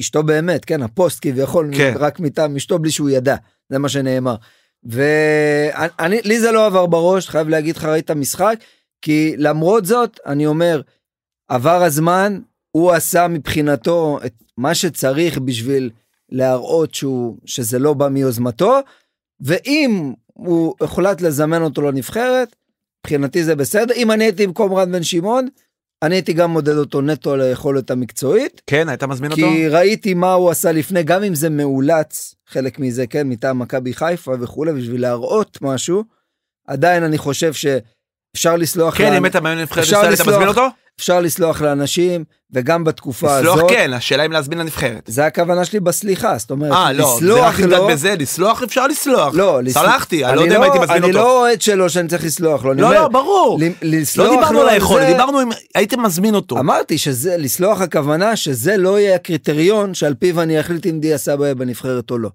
אשתו באמת, כן, הפוסט כביכול, כן. רק מטעם אשתו בלי שהוא ידע, זה מה שנאמר. ולי זה לא עבר בראש, חייב להגיד לך, ראית משחק. כי למרות זאת, אני אומר, עבר הזמן, הוא עשה מבחינתו את מה שצריך בשביל להראות שהוא, שזה לא בא מיוזמתו, ואם הוא הוחלט לזמן אותו לנבחרת, מבחינתי זה בסדר. אם אני הייתי במקום רן בן שמעון, אני הייתי גם מודד אותו נטו על היכולת המקצועית. כן, היית מזמין כי אותו? כי ראיתי מה הוא עשה לפני, גם אם זה מאולץ, חלק מזה, כן, מטעם מכבי חיפה וכולי, בשביל להראות משהו, עדיין אני חושב ש... אפשר לסלוח... כן, לאנשים. כן, אם אתה מאמן נבחרת ישראל, אתה מזמין אותו? אפשר לסלוח לאנשים, וגם בתקופה לסלוח, הזאת... לסלוח כן, השאלה אם להזמין לנבחרת. זה הכוונה שלי בסליחה, זאת אומרת, 아, אה, לא, לסלוח לא... בזה, לסלוח אפשר לסלוח. לא, לסלוח. סלחתי, אני לא יודע אם לא- הייתי מזמין אני אותו. אני לא אוהד שלו שאני צריך לסלוח לו. לא, לא, ברור. לא דיברנו על היכולת, דיברנו אם הייתם מזמין אותו. אמרתי שזה, לסלוח הכוונה שזה לא יהיה הקריטריון שעל פיו אני אחליט אם דיה סבא יהיה בנבחרת או לא.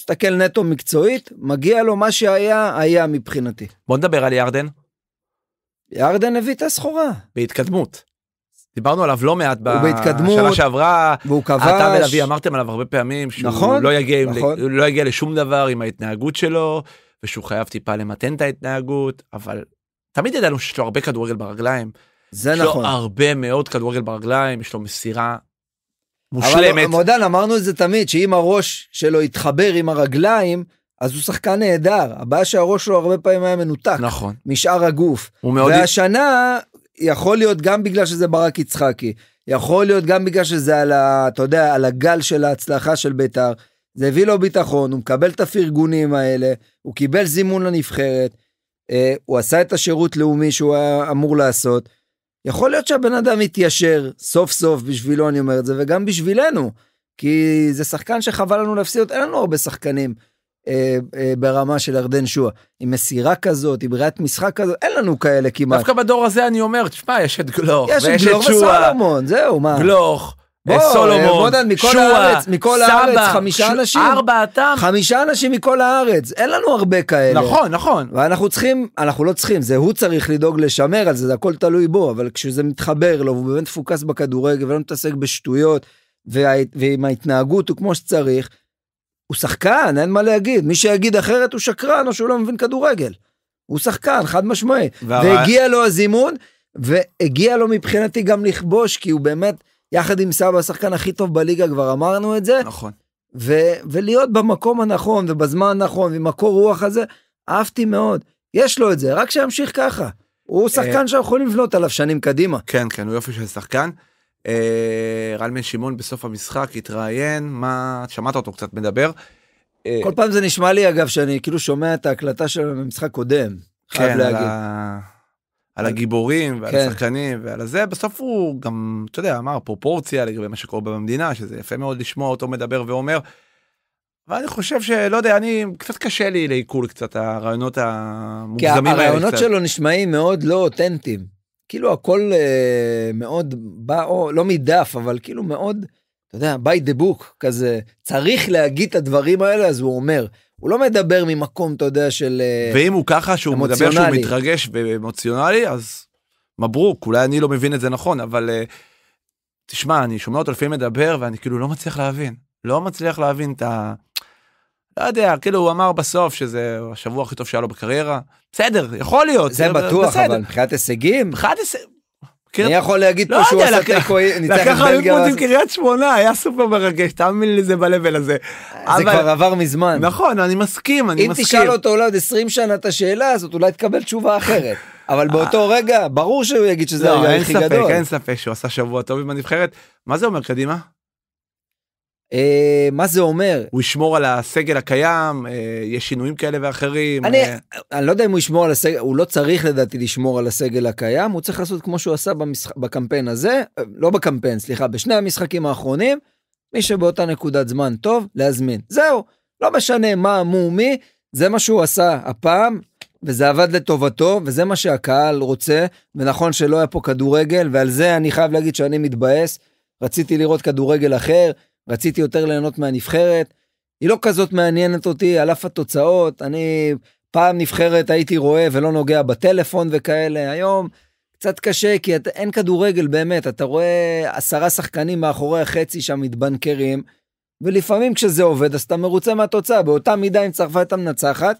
מסתכל נטו מקצועית, מגיע לו מה שהיה, היה מבחינתי. בוא נדבר על ירדן. ירדן הביא את הסחורה. בהתקדמות. דיברנו עליו לא מעט בשנה שעברה, והוא כבש, אתה ולוי אמרתם עליו הרבה פעמים שהוא נכון, לא, יגיע נכון. ל... לא יגיע לשום דבר עם ההתנהגות שלו ושהוא חייב טיפה למתן את ההתנהגות אבל תמיד ידענו שיש לו הרבה כדורגל ברגליים. זה יש נכון. יש לו הרבה מאוד כדורגל ברגליים יש לו מסירה מושלמת. אבל מודן אמרנו את זה תמיד שאם הראש שלו יתחבר עם הרגליים אז הוא שחקן נהדר, הבעיה שהראש שלו הרבה פעמים היה מנותק. נכון. משאר הגוף. הוא מאוד... והשנה, יכול להיות גם בגלל שזה ברק יצחקי, יכול להיות גם בגלל שזה על ה... אתה יודע, על הגל של ההצלחה של בית"ר. זה הביא לו ביטחון, הוא מקבל את הפרגונים האלה, הוא קיבל זימון לנבחרת, אה, הוא עשה את השירות לאומי שהוא היה אמור לעשות. יכול להיות שהבן אדם יתיישר, סוף סוף בשבילו אני אומר את זה, וגם בשבילנו, כי זה שחקן שחבל לנו להפסיד, אין לנו הרבה שחקנים. אה, אה, ברמה של ירדן שועה, עם מסירה כזאת, עם בריאת משחק כזאת, אין לנו כאלה כמעט. דווקא בדור הזה אני אומר, תשמע, יש את גלוך, יש ויש את גלוך וסולומון, זהו, מה. גלוך. אה, בוא, אה, סולומון, בוא, מכל שואה, הארץ, מכל סבא, הארץ, חמישה ש... אנשים, ארבעתם, חמישה אנשים מכל הארץ, אין לנו הרבה כאלה. נכון, נכון. ואנחנו צריכים, אנחנו לא צריכים, זה הוא צריך לדאוג לשמר על זה, זה הכל תלוי בו, אבל כשזה מתחבר לו, והוא באמת מפוקס בכדורגל ולא מתעסק בשטויות, וה... ועם ההתנהגות הוא כמו שצריך, הוא שחקן, אין מה להגיד. מי שיגיד אחרת הוא שקרן או שהוא לא מבין כדורגל. הוא שחקן, חד משמעי. והגיע לו הזימון, והגיע לו מבחינתי גם לכבוש, כי הוא באמת, יחד עם סבא, השחקן הכי טוב בליגה, כבר אמרנו את זה. נכון. ו- ולהיות במקום הנכון ובזמן הנכון עם הקור רוח הזה, אהבתי מאוד. יש לו את זה, רק שימשיך ככה. הוא אה, שחקן שאנחנו יכולים לבנות עליו שנים קדימה. כן, כן, הוא יופי של שחקן. אה, רן בן שמעון בסוף המשחק התראיין, מה, שמעת אותו קצת מדבר. אה, כל פעם זה נשמע לי, אגב, שאני כאילו שומע את ההקלטה של המשחק קודם. כן, על, ה... על הגיבורים ועל כן. השחקנים ועל זה בסוף הוא גם, אתה יודע, אמר פרופורציה לגבי מה שקורה במדינה, שזה יפה מאוד לשמוע אותו מדבר ואומר. ואני חושב שלא יודע, אני, קצת קשה לי לעיכול קצת, הרעיונות המוגזמים האלה. כי הרעיונות שלו נשמעים מאוד לא אותנטיים. כאילו הכל אה, מאוד בא, או לא מדף, אבל כאילו מאוד, אתה יודע, by the book כזה, צריך להגיד את הדברים האלה, אז הוא אומר. הוא לא מדבר ממקום, אתה יודע, של אה, ואם הוא ככה, שהוא מדבר שהוא מתרגש ואמוציונלי, אז מברוק, אולי אני לא מבין את זה נכון, אבל אה, תשמע, אני שומע אותו לפעמים מדבר, ואני כאילו לא מצליח להבין. לא מצליח להבין את ה... לא יודע, כאילו הוא אמר בסוף שזה השבוע הכי טוב שהיה לו בקריירה. בסדר, יכול להיות. זה בטוח, בסדר. אבל מבחינת הישגים? מבחינת הישגים. כאילו, אני יכול להגיד לא פה שהוא עשה תיקו, ניצח את בלגיה. לקח עם קריית שמונה, היה סופר מרגש, תאמין לי זה בלבל הזה. זה כבר עבר מזמן. נכון, אני מסכים, אני מסכים. אם תשאל אותו עוד 20 שנה את השאלה הזאת, אולי תקבל תשובה אחרת. (laughs) אבל באותו אה. רגע, ברור שהוא יגיד שזה לא, הרגע הכי גדול. אין ספק, אין ספק שהוא עשה שבוע טוב עם הנבחרת. מה זה אומר קדימה? אה, מה זה אומר? הוא ישמור על הסגל הקיים, אה, יש שינויים כאלה ואחרים. אני, אה... אני לא יודע אם הוא ישמור על הסגל, הוא לא צריך לדעתי לשמור על הסגל הקיים, הוא צריך לעשות כמו שהוא עשה במשח, בקמפיין הזה, אה, לא בקמפיין, סליחה, בשני המשחקים האחרונים, מי שבאותה נקודת זמן טוב, להזמין. זהו, לא משנה מה, מו, מי, זה מה שהוא עשה הפעם, וזה עבד לטובתו, וזה מה שהקהל רוצה, ונכון שלא היה פה כדורגל, ועל זה אני חייב להגיד שאני מתבאס, רציתי לראות כדורגל אחר. רציתי יותר ליהנות מהנבחרת. היא לא כזאת מעניינת אותי, על אף התוצאות, אני פעם נבחרת הייתי רואה ולא נוגע בטלפון וכאלה, היום קצת קשה כי את, אין כדורגל באמת, אתה רואה עשרה שחקנים מאחורי החצי שם מתבנקרים, ולפעמים כשזה עובד אז אתה מרוצה מהתוצאה, באותה מידה אם צרפת הייתה מנצחת,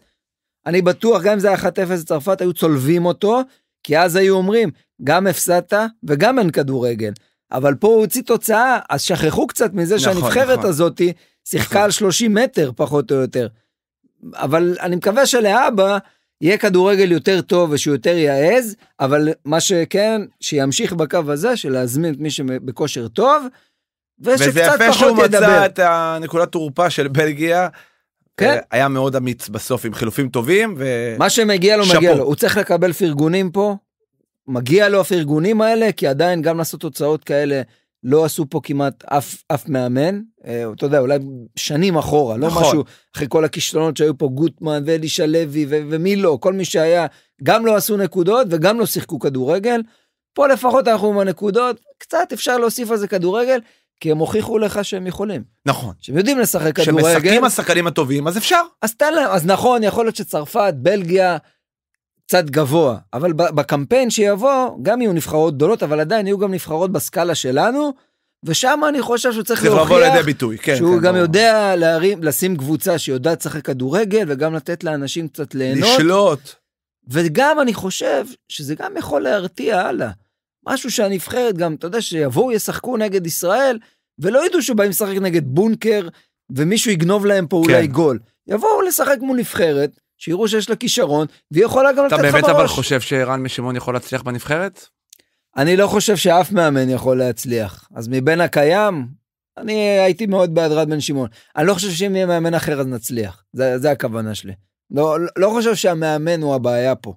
אני בטוח גם אם זה היה 1-0 לצרפת היו צולבים אותו, כי אז היו אומרים, גם הפסדת וגם אין כדורגל. אבל פה הוא הוציא תוצאה, אז שכחו קצת מזה נכון, שהנבחרת נכון. הזאת שיחקה נכון. על 30 מטר פחות או יותר. אבל אני מקווה שלהבא יהיה כדורגל יותר טוב ושהוא יותר יעז, אבל מה שכן, שימשיך בקו הזה של להזמין את מי שבכושר טוב, ושקצת פחות ידבר. וזה יפה שהוא מצא את הנקודת תורפה של בלגיה. כן. אה, היה מאוד אמיץ בסוף עם חילופים טובים ו... מה שמגיע לו שפו. מגיע לו, הוא צריך לקבל פרגונים פה, מגיע לו הפרגונים האלה, כי עדיין גם לעשות תוצאות כאלה לא עשו פה כמעט אף, אף מאמן, אה, אתה יודע, אולי שנים אחורה, לא נכון. משהו, אחרי כל הכישלונות שהיו פה, גוטמן ואלישע לוי ו- ומי לא, כל מי שהיה, גם לא עשו נקודות וגם לא שיחקו כדורגל. פה לפחות אנחנו עם הנקודות, קצת אפשר להוסיף על זה כדורגל, כי הם הוכיחו לך שהם יכולים. נכון. שהם יודעים לשחק כדורגל. כשמשחקים השחקנים הטובים, אז אפשר. אז תן להם, אז נכון, יכול להיות שצרפת, בלגיה, קצת גבוה, אבל בקמפיין שיבוא, גם יהיו נבחרות גדולות, אבל עדיין יהיו גם נבחרות בסקאלה שלנו, ושם אני חושב שהוא צריך להוכיח, לבוא לידי ביטוי, כן, שהוא כן, גם ברור. יודע להרים, לשים קבוצה שיודעת לשחק כדורגל, וגם לתת לאנשים קצת ליהנות. לשלוט. וגם אני חושב שזה גם יכול להרתיע הלאה. משהו שהנבחרת גם, אתה יודע, שיבואו, ישחקו נגד ישראל, ולא ידעו שבאים לשחק נגד בונקר, ומישהו יגנוב להם פה כן. אולי גול. יבואו לשחק מול נבחרת, שיראו שיש לה כישרון, והיא יכולה גם לתת לך בראש. אתה באמת אבל חושב שרן משמעון יכול להצליח בנבחרת? אני לא חושב שאף מאמן יכול להצליח. אז מבין הקיים, אני הייתי מאוד בעד רן בן שמעון. אני לא חושב שאם יהיה מאמן אחר אז נצליח. זה, זה הכוונה שלי. לא, לא חושב שהמאמן הוא הבעיה פה.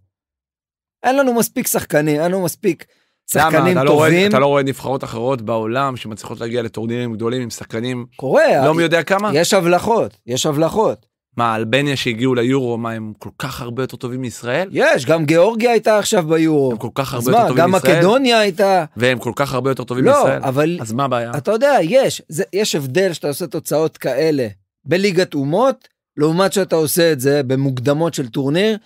אין לנו מספיק שחקנים, אין לנו מספיק שחקנים למה? אתה טובים. לא רואה, אתה לא רואה נבחרות אחרות בעולם שמצליחות להגיע לטורנירים גדולים עם שחקנים. קורה. לא מי יודע כמה? יש הבלחות, יש הבלחות. מה, אלבניה שהגיעו ליורו, מה, הם כל כך הרבה יותר טובים מישראל? יש, גם גיאורגיה הייתה עכשיו ביורו. הם כל כך הרבה מה, יותר טובים מישראל? אז מה, גם מקדוניה הייתה... והם כל כך הרבה יותר טובים לא, מישראל? לא, אבל... אז מה הבעיה? אתה יודע, יש, זה, יש הבדל שאתה עושה תוצאות כאלה בליגת אומות, לעומת שאתה עושה את זה במוקדמות של טורניר,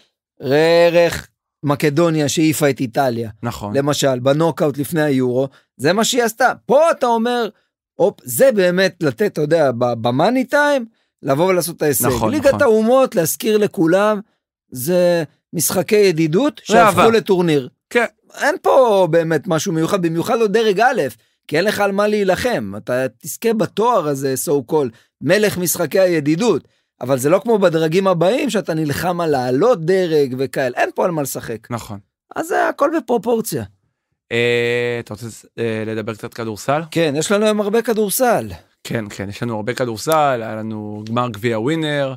ראה ערך מקדוניה שהעיפה את איטליה. נכון. למשל, בנוקאוט לפני היורו, זה מה שהיא עשתה. פה אתה אומר, הופ, זה באמת לתת, אתה יודע, במאני טיים, לבוא ולעשות את ההישג. נכון, ליגת נכון. האומות, להזכיר לכולם, זה משחקי ידידות שהפכו רעבה. לטורניר. כן. אין פה באמת משהו מיוחד, במיוחד לא דרג א', כי אין לך על מה להילחם. אתה תזכה בתואר הזה, so called, מלך משחקי הידידות. אבל זה לא כמו בדרגים הבאים, שאתה נלחם על לעלות דרג וכאלה, אין פה על מה לשחק. נכון. אז זה הכל בפרופורציה. אה, אתה רוצה אה, לדבר קצת כדורסל? כן, יש לנו היום הרבה כדורסל. כן, כן, יש לנו הרבה כדורסל, היה לנו גמר גביע ווינר,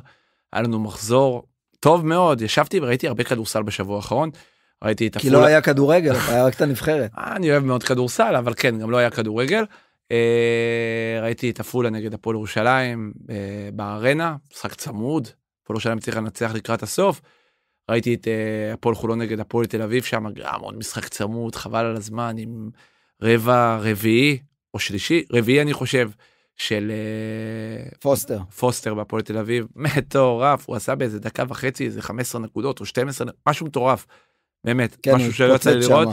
היה לנו מחזור טוב מאוד, ישבתי וראיתי הרבה כדורסל בשבוע האחרון. ראיתי את הפעולה. כי לא היה כדורגל, היה רק את הנבחרת. (laughs) אני אוהב מאוד כדורסל, אבל כן, גם לא היה כדורגל. אה, ראיתי את עפולה נגד הפועל ירושלים אה, בארנה, משחק צמוד, הפועל ירושלים צריך לנצח לקראת הסוף. ראיתי את אה, הפועל חולון נגד הפועל תל אביב שם, גם עוד משחק צמוד, חבל על הזמן, עם רבע רביעי או שלישי, רביעי אני חושב, של אה, פוסטר פוסטר בהפועל תל אביב (laughs) מטורף הוא עשה באיזה דקה וחצי איזה 15 נקודות או 12 משהו מטורף באמת כן, משהו שלא יצא לי לראות.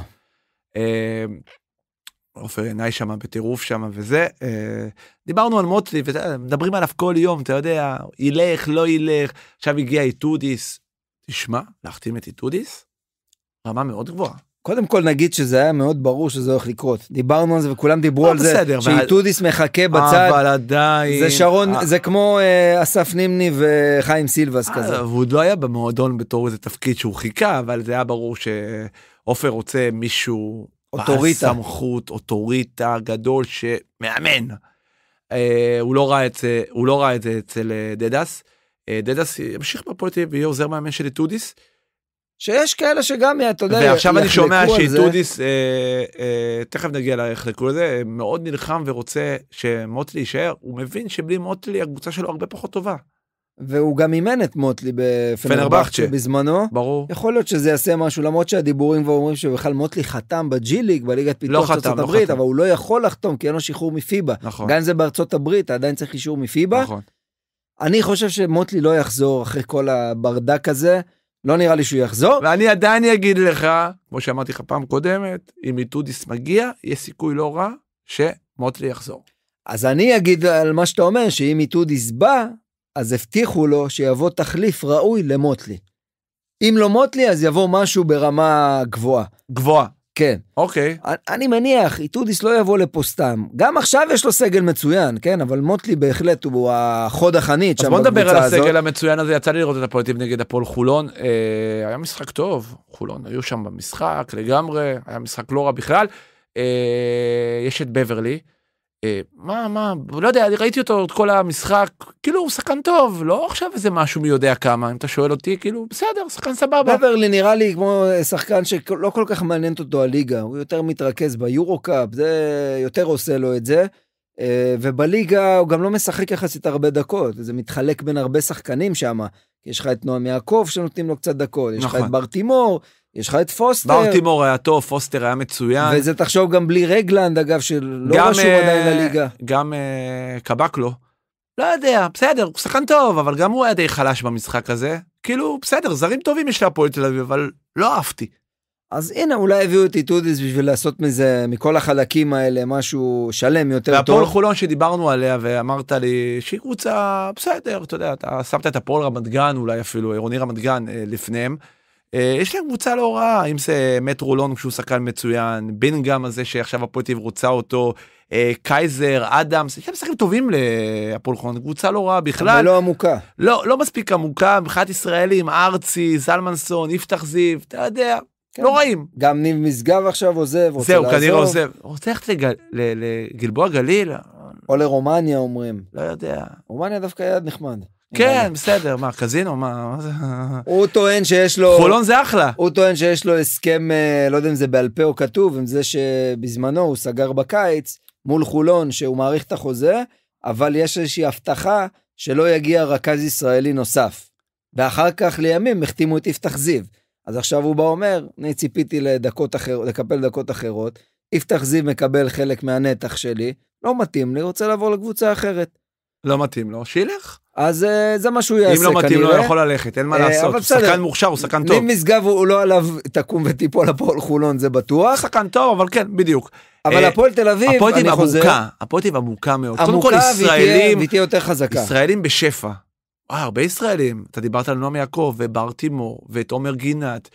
עופר אה, עיניי שם בטירוף שם וזה אה, דיברנו על מוטלי ומדברים עליו כל יום אתה יודע ילך לא ילך עכשיו הגיע איתודיס. תשמע להחתים את איתודיס. רמה מאוד גבוהה קודם כל נגיד שזה היה מאוד ברור שזה הולך לקרות דיברנו על זה וכולם דיברו לא, על זה שאיתודיס מחכה בצד אבל עדיין זה שרון אה- זה כמו אה, אסף נימני וחיים סילבס אה, כזה. והוא לא היה במועדון בתור איזה תפקיד שהוא חיכה אבל זה היה ברור שעופר רוצה מישהו אוטוריטה סמכות אוטוריטה גדול שמאמן. הוא לא ראה את זה הוא לא ראה את זה אצל דדס. דדס ימשיך בפוליטי ויהיה עוזר מאמן של איתודיס. שיש כאלה שגם, אתה יודע, יחלקו על זה. ועכשיו אני שומע שטודיס, אה, אה, תכף נגיע ליחלקו לקרוא לזה, מאוד נלחם ורוצה שמוטלי יישאר, הוא מבין שבלי מוטלי הקבוצה שלו הרבה פחות טובה. והוא גם אימן את מוטלי בפנרבכצ'ה בזמנו. ברור. יכול להיות שזה יעשה משהו, למרות שהדיבורים כבר אומרים שבכלל מוטלי חתם בג'י ליג, בליגת פיתוח לא ארצות לא הברית, חתם. אבל הוא לא יכול לחתום כי אין לו שחרור מפיבה. נכון. גם אם זה בארצות הברית, עדיין צריך אישור מפיבה. נכון. אני חושב שמוטלי לא יחזור אחרי כל הברדק הזה. לא נראה לי שהוא יחזור. ואני עדיין אגיד לך, כמו שאמרתי לך פעם קודמת, אם איתודיס מגיע, יש סיכוי לא רע שמוטלי יחזור. אז אני אגיד על מה שאתה אומר, שאם איתודיס בא, אז הבטיחו לו שיבוא תחליף ראוי למוטלי. אם לא מוטלי, אז יבוא משהו ברמה גבוהה. גבוהה. כן. אוקיי. אני מניח, איתודיס לא יבוא לפה סתם. גם עכשיו יש לו סגל מצוין, כן? אבל מוטלי בהחלט הוא החוד החנית שם בקבוצה הזאת. אז בוא נדבר על הסגל המצוין הזה, יצא לי לראות את הפועלים נגד הפועל חולון. אה, היה משחק טוב, חולון היו שם במשחק לגמרי, היה משחק לא רע בכלל. אה, יש את בברלי. אה, מה מה לא יודע ראיתי אותו את כל המשחק כאילו הוא שחקן טוב לא עכשיו איזה משהו מי יודע כמה אם אתה שואל אותי כאילו בסדר שחקן סבבה. בברלי נראה לי כמו שחקן שלא כל כך מעניינת אותו הליגה הוא יותר מתרכז ביורו קאפ זה יותר עושה לו את זה. אה, ובליגה הוא גם לא משחק יחסית הרבה דקות זה מתחלק בין הרבה שחקנים שם יש לך את נועם יעקב שנותנים לו קצת דקות יש לך את נכון. ברטימור יש לך את פוסטר. ברטימור היה טוב, פוסטר היה מצוין. וזה תחשוב גם בלי רגלנד, אגב, שלא רשום אה, עדיין לליגה. גם אה, קבקלו. לא. לא יודע, בסדר, הוא שחקן טוב, אבל גם הוא היה די חלש במשחק הזה. כאילו, בסדר, זרים טובים יש להפועל תל אביב, אבל לא אהבתי. אז הנה, אולי הביאו את איטודיס בשביל לעשות מזה, מכל החלקים האלה, משהו שלם יותר והפול טוב. והפועל חולון שדיברנו עליה, ואמרת לי שהיא קבוצה, בסדר, אתה יודע, אתה שמת את הפועל רמת גן, אולי אפילו, עירוני אה, רמת גן, אה, לפניהם. אה, יש להם קבוצה לא רעה אם זה מטרולון שהוא שחקן מצוין בינגאם הזה שעכשיו הפוליטיב רוצה אותו אה, קייזר אדמס יש להם שחקנים טובים להפועל חולון קבוצה לא רעה בכלל לא עמוקה לא לא מספיק עמוקה מבחינת ישראלים ארצי זלמנסון יפתח זיו אתה יודע. כן. לא רעים. גם ניב משגב עכשיו עוזב, רוצה זהו, לעזוב. כנראה עוזב. רוצה ללכת לגל, לגלבוע גליל? או לרומניה אומרים. לא יודע. רומניה דווקא יד נחמד. כן, בסדר, מה, קזינו, מה, מה זה? הוא טוען שיש לו... חולון זה אחלה. הוא טוען שיש לו הסכם, אה, לא יודע אם זה בעל פה או כתוב, עם זה שבזמנו הוא סגר בקיץ מול חולון, שהוא מאריך את החוזה, אבל יש איזושהי הבטחה שלא יגיע רכז ישראלי נוסף. ואחר כך לימים החתימו את יפתח זיו. אז עכשיו הוא בא אומר, אני ציפיתי לדקות אחרות, לקפל דקות אחרות, יפתח זיו מקבל חלק מהנתח שלי, לא מתאים לי, רוצה לעבור לקבוצה אחרת. לא מתאים לו, שילך. אז אה, זה מה שהוא יעשה כנראה. אם לא מתאים לו, לא יכול ללכת, אין מה אה, לעשות. הוא שחקן מוכשר, הוא שחקן טוב. ניב משגב הוא לא עליו תקום ותיפול הפועל חולון, זה בטוח. שחקן טוב, אבל כן, בדיוק. אבל אה, הפועל תל אביב, אני חוזר... הפועל תל אביב עמוקה, הפועל תל אביב עמוקה מאוד. עמוקה קודם כל ישראלים, והיא תהיה יותר חזקה. ישראלים בשפע. וואי, הרבה ישראלים. אתה דיברת על נועם יעקב, ובר תימור, ואת עומר גינת,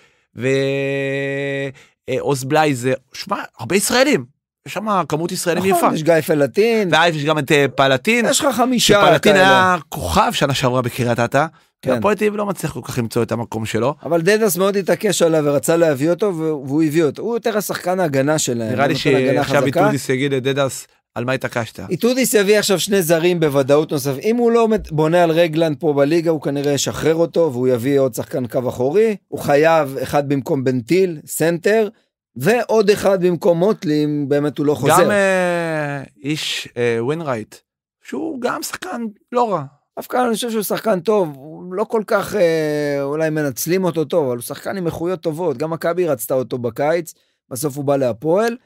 ועוז בלייזר. שמע, הרבה ישראלים. יש שם כמות ישראלים נכון, יפה. יש גיא פלטין. ויש גם את אה, פלטין. יש לך חמישה פלטין היה כוכב שנה שעברה בקריית אתא. כן. הפועל תל אביב לא מצליח כל כך למצוא את המקום שלו. אבל דדס מאוד התעקש עליו ורצה להביא אותו והוא הביא אותו. הוא יותר השחקן ההגנה שלהם. נראה לי שעכשיו איתודיס יגיד לדדס על מה התעקשת? איתודיס יביא עכשיו שני זרים בוודאות נוסף. אם הוא לא בונה על רגלנד פה בליגה, הוא כנראה ישחרר אותו והוא יביא עוד שחקן קו אחורי. הוא חייב אחד במקום בנטיל, סנטר, ועוד אחד במקום מוטלי אם באמת הוא לא חוזר. גם אה, איש אה, ווינרייט, שהוא גם שחקן לא רע. דווקא אני חושב שהוא שחקן טוב, הוא לא כל כך אה, אולי מנצלים אותו טוב, אבל הוא שחקן עם איכויות טובות, גם מכבי רצתה אותו בקיץ, בסוף הוא בא להפועל.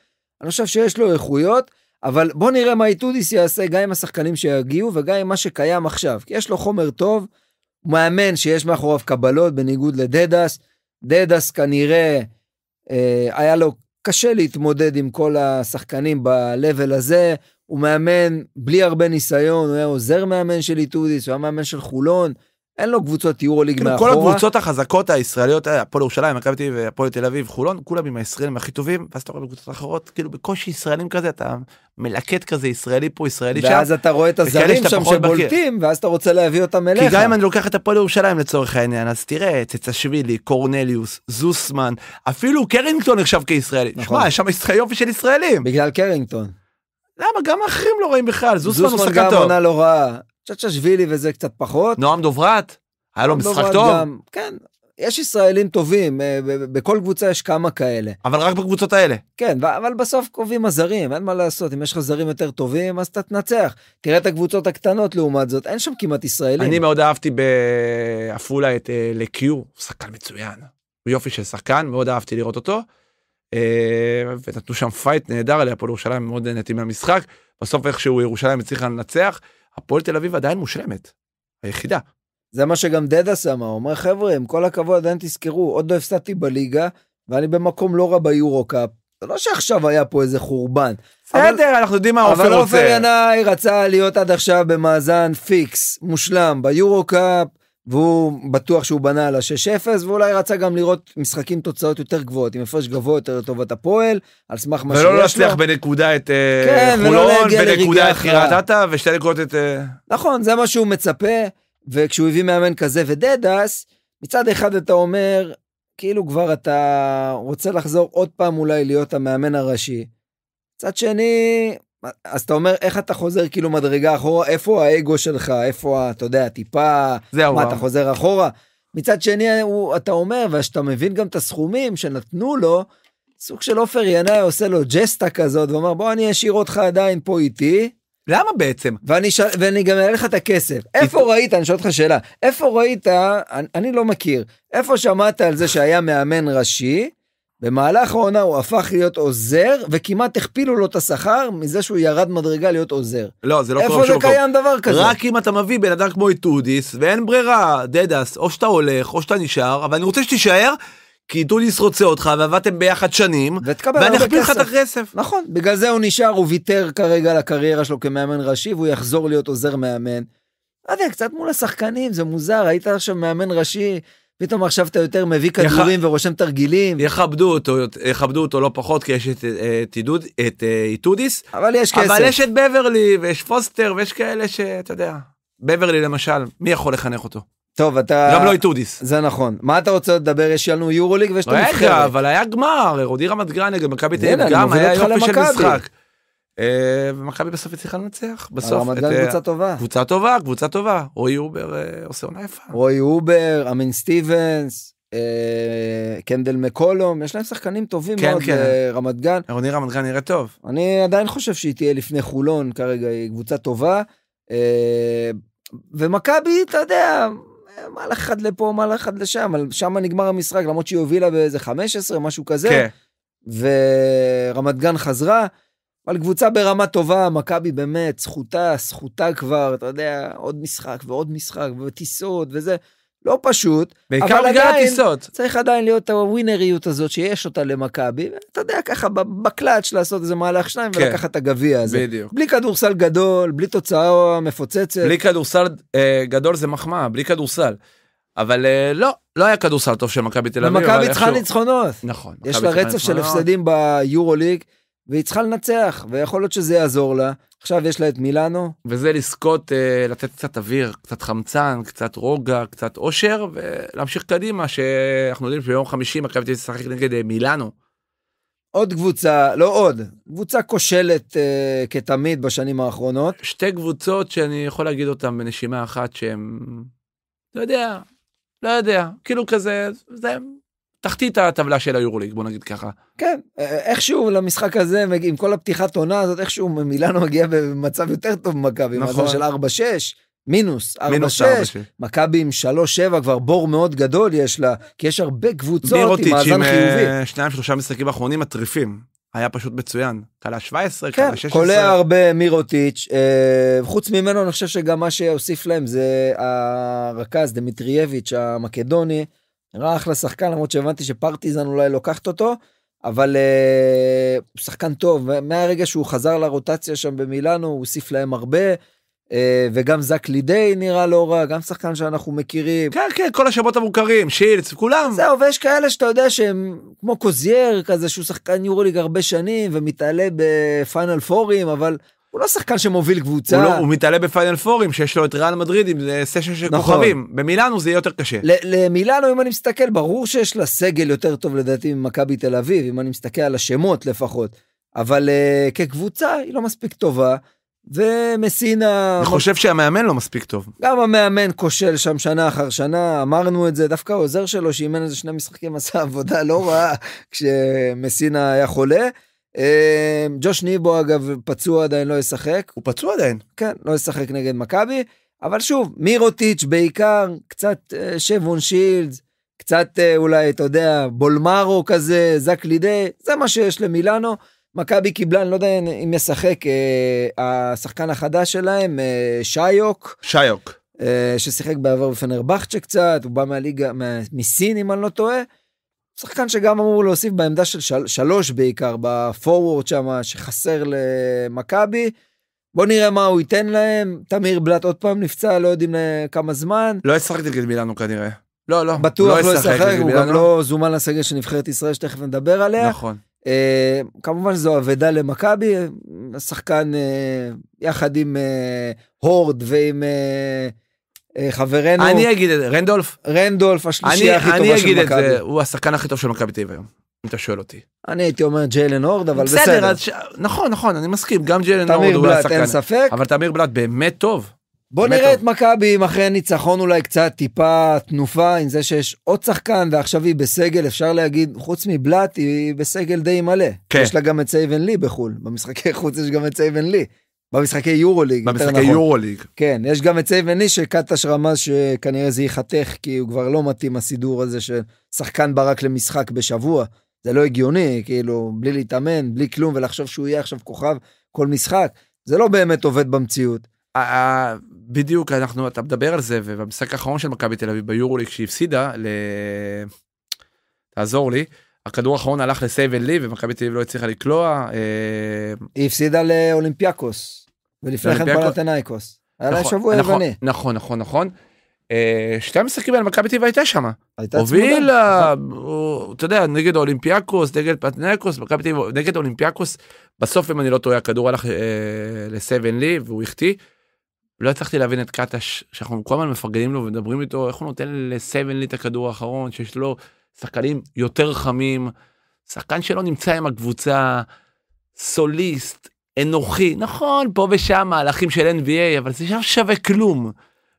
אני חושב שיש לו איכויות, אבל בוא נראה מה איטודיס יעשה גם עם השחקנים שיגיעו וגם עם מה שקיים עכשיו, כי יש לו חומר טוב, הוא מאמן שיש מאחוריו קבלות בניגוד לדדס, דדס כנראה אה, היה לו קשה להתמודד עם כל השחקנים ב-level הזה, הוא מאמן בלי הרבה ניסיון, הוא היה עוזר מאמן של איטודיס, הוא היה מאמן של חולון. אין לו קבוצות יורו ליג כאילו, מאחורה. כל הקבוצות החזקות הישראליות, אה, הפועל ירושלים, מכבי תל אביב, הפועל תל אביב, חולון, כולם עם הישראלים הכי טובים, ואז אתה רואה בקבוצות אחרות, כאילו בקושי ישראלים כזה, אתה מלקט כזה ישראלי פה, ישראלי שם. ואז אתה רואה את הזרים שם שבולטים, ואז אתה רוצה להביא אותם אליך. כי גם אם אני לוקח את הפועל ירושלים לצורך העניין, אז תראה, צצשווילי, קורנליוס, זוסמן, אפילו קרינגטון נחשב כישראלי. נכון. שמע, יש שם יופי של ישראלים. בגלל קרינגטון. למה? גם האחרים לא רעים בכלל, זוסמן הוא שחקן טוב. זוסמן גם עונה לא רעה. צ'צ'שווילי וזה קצת פחות. נועם דוברת? היה לו משחק טוב? גם, כן, יש ישראלים טובים, אה, בכל קבוצה יש כמה כאלה. אבל רק בקבוצות האלה. כן, אבל בסוף קובעים הזרים, אין מה לעשות, אם יש לך זרים יותר טובים, אז אתה תנצח. תראה את הקבוצות הקטנות לעומת זאת, אין שם כמעט ישראלים. אני מאוד אהבתי בעפולה את אה, לקיו, שחקן מצוין. יופי של שחקן, מאוד אהבתי לראות אותו. אה, ונתנו שם פייט נהדר עליה פה לירושלים מאוד נהניתי מהמשחק. בסוף איכשהו ירושלים הצליחה לנצח. הפועל תל אביב עדיין מושלמת. היחידה. זה מה שגם דדס אמר, הוא אומר, חבר'ה, עם כל הכבוד, עדיין תזכרו, עוד לא הפסדתי בליגה, ואני במקום לא רע ביורו-קאפ. זה לא שעכשיו היה פה איזה חורבן. בסדר, אנחנו יודעים מה עופר רוצה. אבל עופר ינאי רצה להיות עד עכשיו במאזן פיקס, מושלם, ביורו-קאפ. והוא בטוח שהוא בנה על ה-6-0, ואולי רצה גם לראות משחקים תוצאות יותר גבוהות, עם הפרש גבוה יותר לטובת הפועל, על סמך מה שיש לו. ולא להצליח בנקודה את אה, כן, חולון, בנקודה את חירת עטה, ושתי נקודות את... אה, נכון, זה מה שהוא מצפה, וכשהוא הביא מאמן כזה ודדס, מצד אחד אתה אומר, כאילו כבר אתה רוצה לחזור עוד פעם אולי להיות המאמן הראשי. מצד שני, אז אתה אומר, איך אתה חוזר כאילו מדרגה אחורה? איפה האגו שלך? איפה, אתה יודע, טיפה... זה מה, אתה חוזר אחורה? מצד שני, הוא, אתה אומר, ושאתה מבין גם את הסכומים שנתנו לו, סוג של עופר ינאי עושה לו ג'סטה כזאת, ואומר, בוא, אני אשאיר אותך עדיין פה איתי. למה בעצם? ואני, ש... ואני גם אעלה לך את הכסף. איפה ראית, אני שואל אותך שאלה, איפה ראית, אני, אני לא מכיר, איפה שמעת על זה שהיה מאמן ראשי, במהלך העונה הוא הפך להיות עוזר, וכמעט הכפילו לו את השכר מזה שהוא ירד מדרגה להיות עוזר. לא, זה לא קורה בשום מקום. איפה זה קיים דבר כזה? רק אם אתה מביא בן אדם כמו איטודיס, ואין ברירה, דדס, או שאתה הולך, או שאתה נשאר, אבל אני רוצה שתישאר, כי איטודיס רוצה אותך, ועבדתם ביחד שנים, ואני אכפיל לך את הכסף. נכון, בגלל זה הוא נשאר, הוא ויתר כרגע על הקריירה שלו כמאמן ראשי, והוא יחזור להיות עוזר מאמן. אבל קצת מול השחקנים, זה מוזר, היית עכשיו מאמן ראשי, פתאום עכשיו אתה יותר מביא כדורים יח... ורושם תרגילים. יכבדו אותו, יכבדו אותו לא פחות, כי יש את, אה, את, את, את אה, איתודיס. אבל יש כסף. אבל יש את בברלי ויש פוסטר ויש כאלה שאתה יודע, בברלי למשל, מי יכול לחנך אותו? טוב אתה גם לא איתודיס זה נכון מה אתה רוצה לדבר יש לנו יורוליג ויש את המבחרת. רגע אבל היה גמר רודי רמת גן נגד מכבי תל אביב גם היה יופי של משחק. אה, ומכבי בסוף הצליחה לנצח בסוף רמת גן אה, קבוצה טובה קבוצה טובה קבוצה טובה רועי אובר אה, עושה עונה יפה רועי אובר אמין סטיבנס קנדל מקולום יש להם שחקנים טובים כן, מאוד כן. רמת גן. רוני רמת גן נראה טוב. אני עדיין חושב שהיא תהיה לפני חולון כרגע היא קבוצה טובה. ומכבי אתה יודע מה לאחד לפה מה לאחד לשם אבל שם נגמר המשחק למרות שהיא הובילה באיזה 15 משהו כזה. כן. ורמת גן חזרה. אבל קבוצה ברמה טובה, מכבי באמת, זכותה, זכותה כבר, אתה יודע, עוד משחק ועוד משחק וטיסות וזה. לא פשוט, בעיקר בגלל הטיסות. צריך עדיין להיות את הווינריות הזאת שיש אותה למכבי, אתה יודע, ככה בקלאץ' לעשות איזה מהלך שניים כן. ולקחת את הגביע הזה. בדיוק. בלי כדורסל גדול, בלי תוצאה מפוצצת. בלי כדורסל אה, גדול זה מחמאה, בלי כדורסל. אבל אה, לא, לא היה כדורסל טוב של מכבי תל אביב. ומכבי צריכה ניצחונות. נכון. יש לה רצף של הפסדים ביורוליג. ליג. והיא צריכה לנצח, ויכול להיות שזה יעזור לה. עכשיו יש לה את מילאנו. וזה לזכות, אה, לתת קצת אוויר, קצת חמצן, קצת רוגע, קצת אושר, ולהמשיך קדימה, שאנחנו יודעים שביום חמישי מכבי תל תשחק נגד אה, מילאנו. עוד קבוצה, לא עוד, קבוצה כושלת אה, כתמיד בשנים האחרונות. שתי קבוצות שאני יכול להגיד אותן בנשימה אחת שהן, לא יודע, לא יודע, כאילו כזה, זה תחתית הטבלה של היורוליג, בוא נגיד ככה. כן, אה, איכשהו למשחק הזה, עם כל הפתיחת עונה הזאת, איכשהו מילאנו מגיע במצב יותר טוב ממכבי, נכון. מצב של 4-6. מינוס 4-6, מכבי עם 3-7 כבר בור מאוד גדול יש לה, כי יש הרבה קבוצות עם מאזן אה, חיובי. שניים שלושה משחקים אחרונים מטריפים, היה פשוט מצוין. קלה 17, כן, קלה 16. קולע הרבה מירוטיץ', אה, חוץ ממנו אני חושב שגם מה שהוסיף להם זה הרכז דמיטריאביץ' המקדוני. נראה אחלה שחקן למרות שהבנתי שפרטיזן אולי לוקחת אותו אבל אה, הוא שחקן טוב מהרגע שהוא חזר לרוטציה שם במילאנו הוא הוסיף להם הרבה. אה, וגם זק לידי נראה לא רע, גם שחקן שאנחנו מכירים. כן, כן, כל השמות המוכרים, שילץ, כולם. זהו, ויש כאלה שאתה יודע שהם כמו קוזייר, כזה שהוא שחקן יורוליג הרבה שנים ומתעלה בפיינל פורים, אבל הוא לא שחקן שמוביל קבוצה. הוא, לא, הוא מתעלה בפיינל פורים שיש לו את ריאל מדריד עם אה, סשן של נכון. כוכבים. במילאנו זה יהיה יותר קשה. למילאנו אם אני מסתכל ברור שיש לה סגל יותר טוב לדעתי ממכבי תל אביב אם אני מסתכל על השמות לפחות. אבל uh, כקבוצה היא לא מספיק טובה. ומסינה... אני חושב שהמאמן לא מספיק טוב. גם המאמן כושל שם שנה אחר שנה, אמרנו את זה, דווקא העוזר שלו שאימן איזה שני משחקים עשה עבודה לא רעה (laughs) כשמסינה היה חולה. אמ, ג'וש ניבו אגב פצוע עדיין לא ישחק. הוא פצוע עדיין. כן, לא ישחק נגד מכבי. אבל שוב, מירוטיץ' בעיקר, קצת אה, שבון שילדס, קצת אה, אולי, אתה יודע, בולמרו כזה, זקלידי, זה מה שיש למילאנו. מכבי קיבלה, אני לא יודע אם ישחק, אה, השחקן החדש שלהם, אה, שיוק. שיוק. אה, ששיחק בעבר בפנרבכצ'ה קצת, הוא בא מהליגה, מסין אם אני לא טועה. שחקן שגם אמור להוסיף בעמדה של של, שלוש בעיקר, בפורוורד שם, שחסר למכבי. בוא נראה מה הוא ייתן להם. תמיר בלאט עוד פעם נפצע, לא יודעים כמה זמן. לא ישחק נגד מילאנו כנראה. לא, לא. בטוח לא אשחק, לא הוא גם לא זומן לסגל של נבחרת ישראל, שתכף נדבר עליה. נכון. Uh, כמובן שזו אבדה למכבי, השחקן uh, אה, יחד עם uh, הורד ועם... uh, אה, חברנו אני אגיד את זה רנדולף רנדולף השלישי הכי טובה של מכבי. אני אגיד את זה הוא השחקן הכי טוב של מכבי תל היום. אם אתה שואל אותי. אני הייתי אומר ג'יילן הורד אבל בסדר. בסדר ש... נכון נכון אני מסכים גם ג'יילן הורד הוא השחקן. תמיר בלאט אין ספק. אבל תמיר בלאט באמת טוב. בוא נראה טוב. את מכבי עם אחרי ניצחון אולי קצת טיפה תנופה עם זה שיש עוד שחקן ועכשיו היא בסגל אפשר להגיד חוץ מבלאט היא בסגל די מלא. כן. יש לה גם את סייבן לי בחול במשחקי חוץ יש גם את סייבן לי. במשחקי יורוליג. במשחקי נכון. יורוליג. כן, יש גם את סייבן אני שקטש רמז שכנראה זה ייחתך, כי הוא כבר לא מתאים הסידור הזה של שחקן ברק למשחק בשבוע. זה לא הגיוני, כאילו, בלי להתאמן, בלי כלום, ולחשוב שהוא יהיה עכשיו כוכב כל משחק. זה לא באמת עובד במציאות. בדיוק, אנחנו, אתה מדבר על זה, ובמשחק האחרון של מכבי תל אביב ביורוליג, שהפסידה ל... תעזור לי. הכדור האחרון הלך לסייבן לי ומכבי תל אביב לא הצליחה לקלוע. אה, היא הפסידה לאולימפיאקוס ולפני כן פלטנייקוס. היה לה נכון, שבוע נכון, יווני. נכון נכון נכון. אה, שתי המשחקים האלה מכבי תל אביב הייתה שם. הייתה הובילה, אה, אתה יודע, נגד אולימפיאקוס, נגד פטנקוס, מכבי תל אביב, נגד אולימפיאקוס, בסוף אם אני לא טועה הכדור הלך לסבן לי והוא החטיא. לא הצלחתי להבין את קטש שאנחנו כל הזמן מפרגנים לו ומדברים איתו איך הוא נותן לסייבן לי את הכדור האחרון שיש לו שחקנים יותר חמים, שחקן שלא נמצא עם הקבוצה, סוליסט, אנוכי, נכון, פה ושם מהלכים של NBA, אבל זה לא שווה כלום.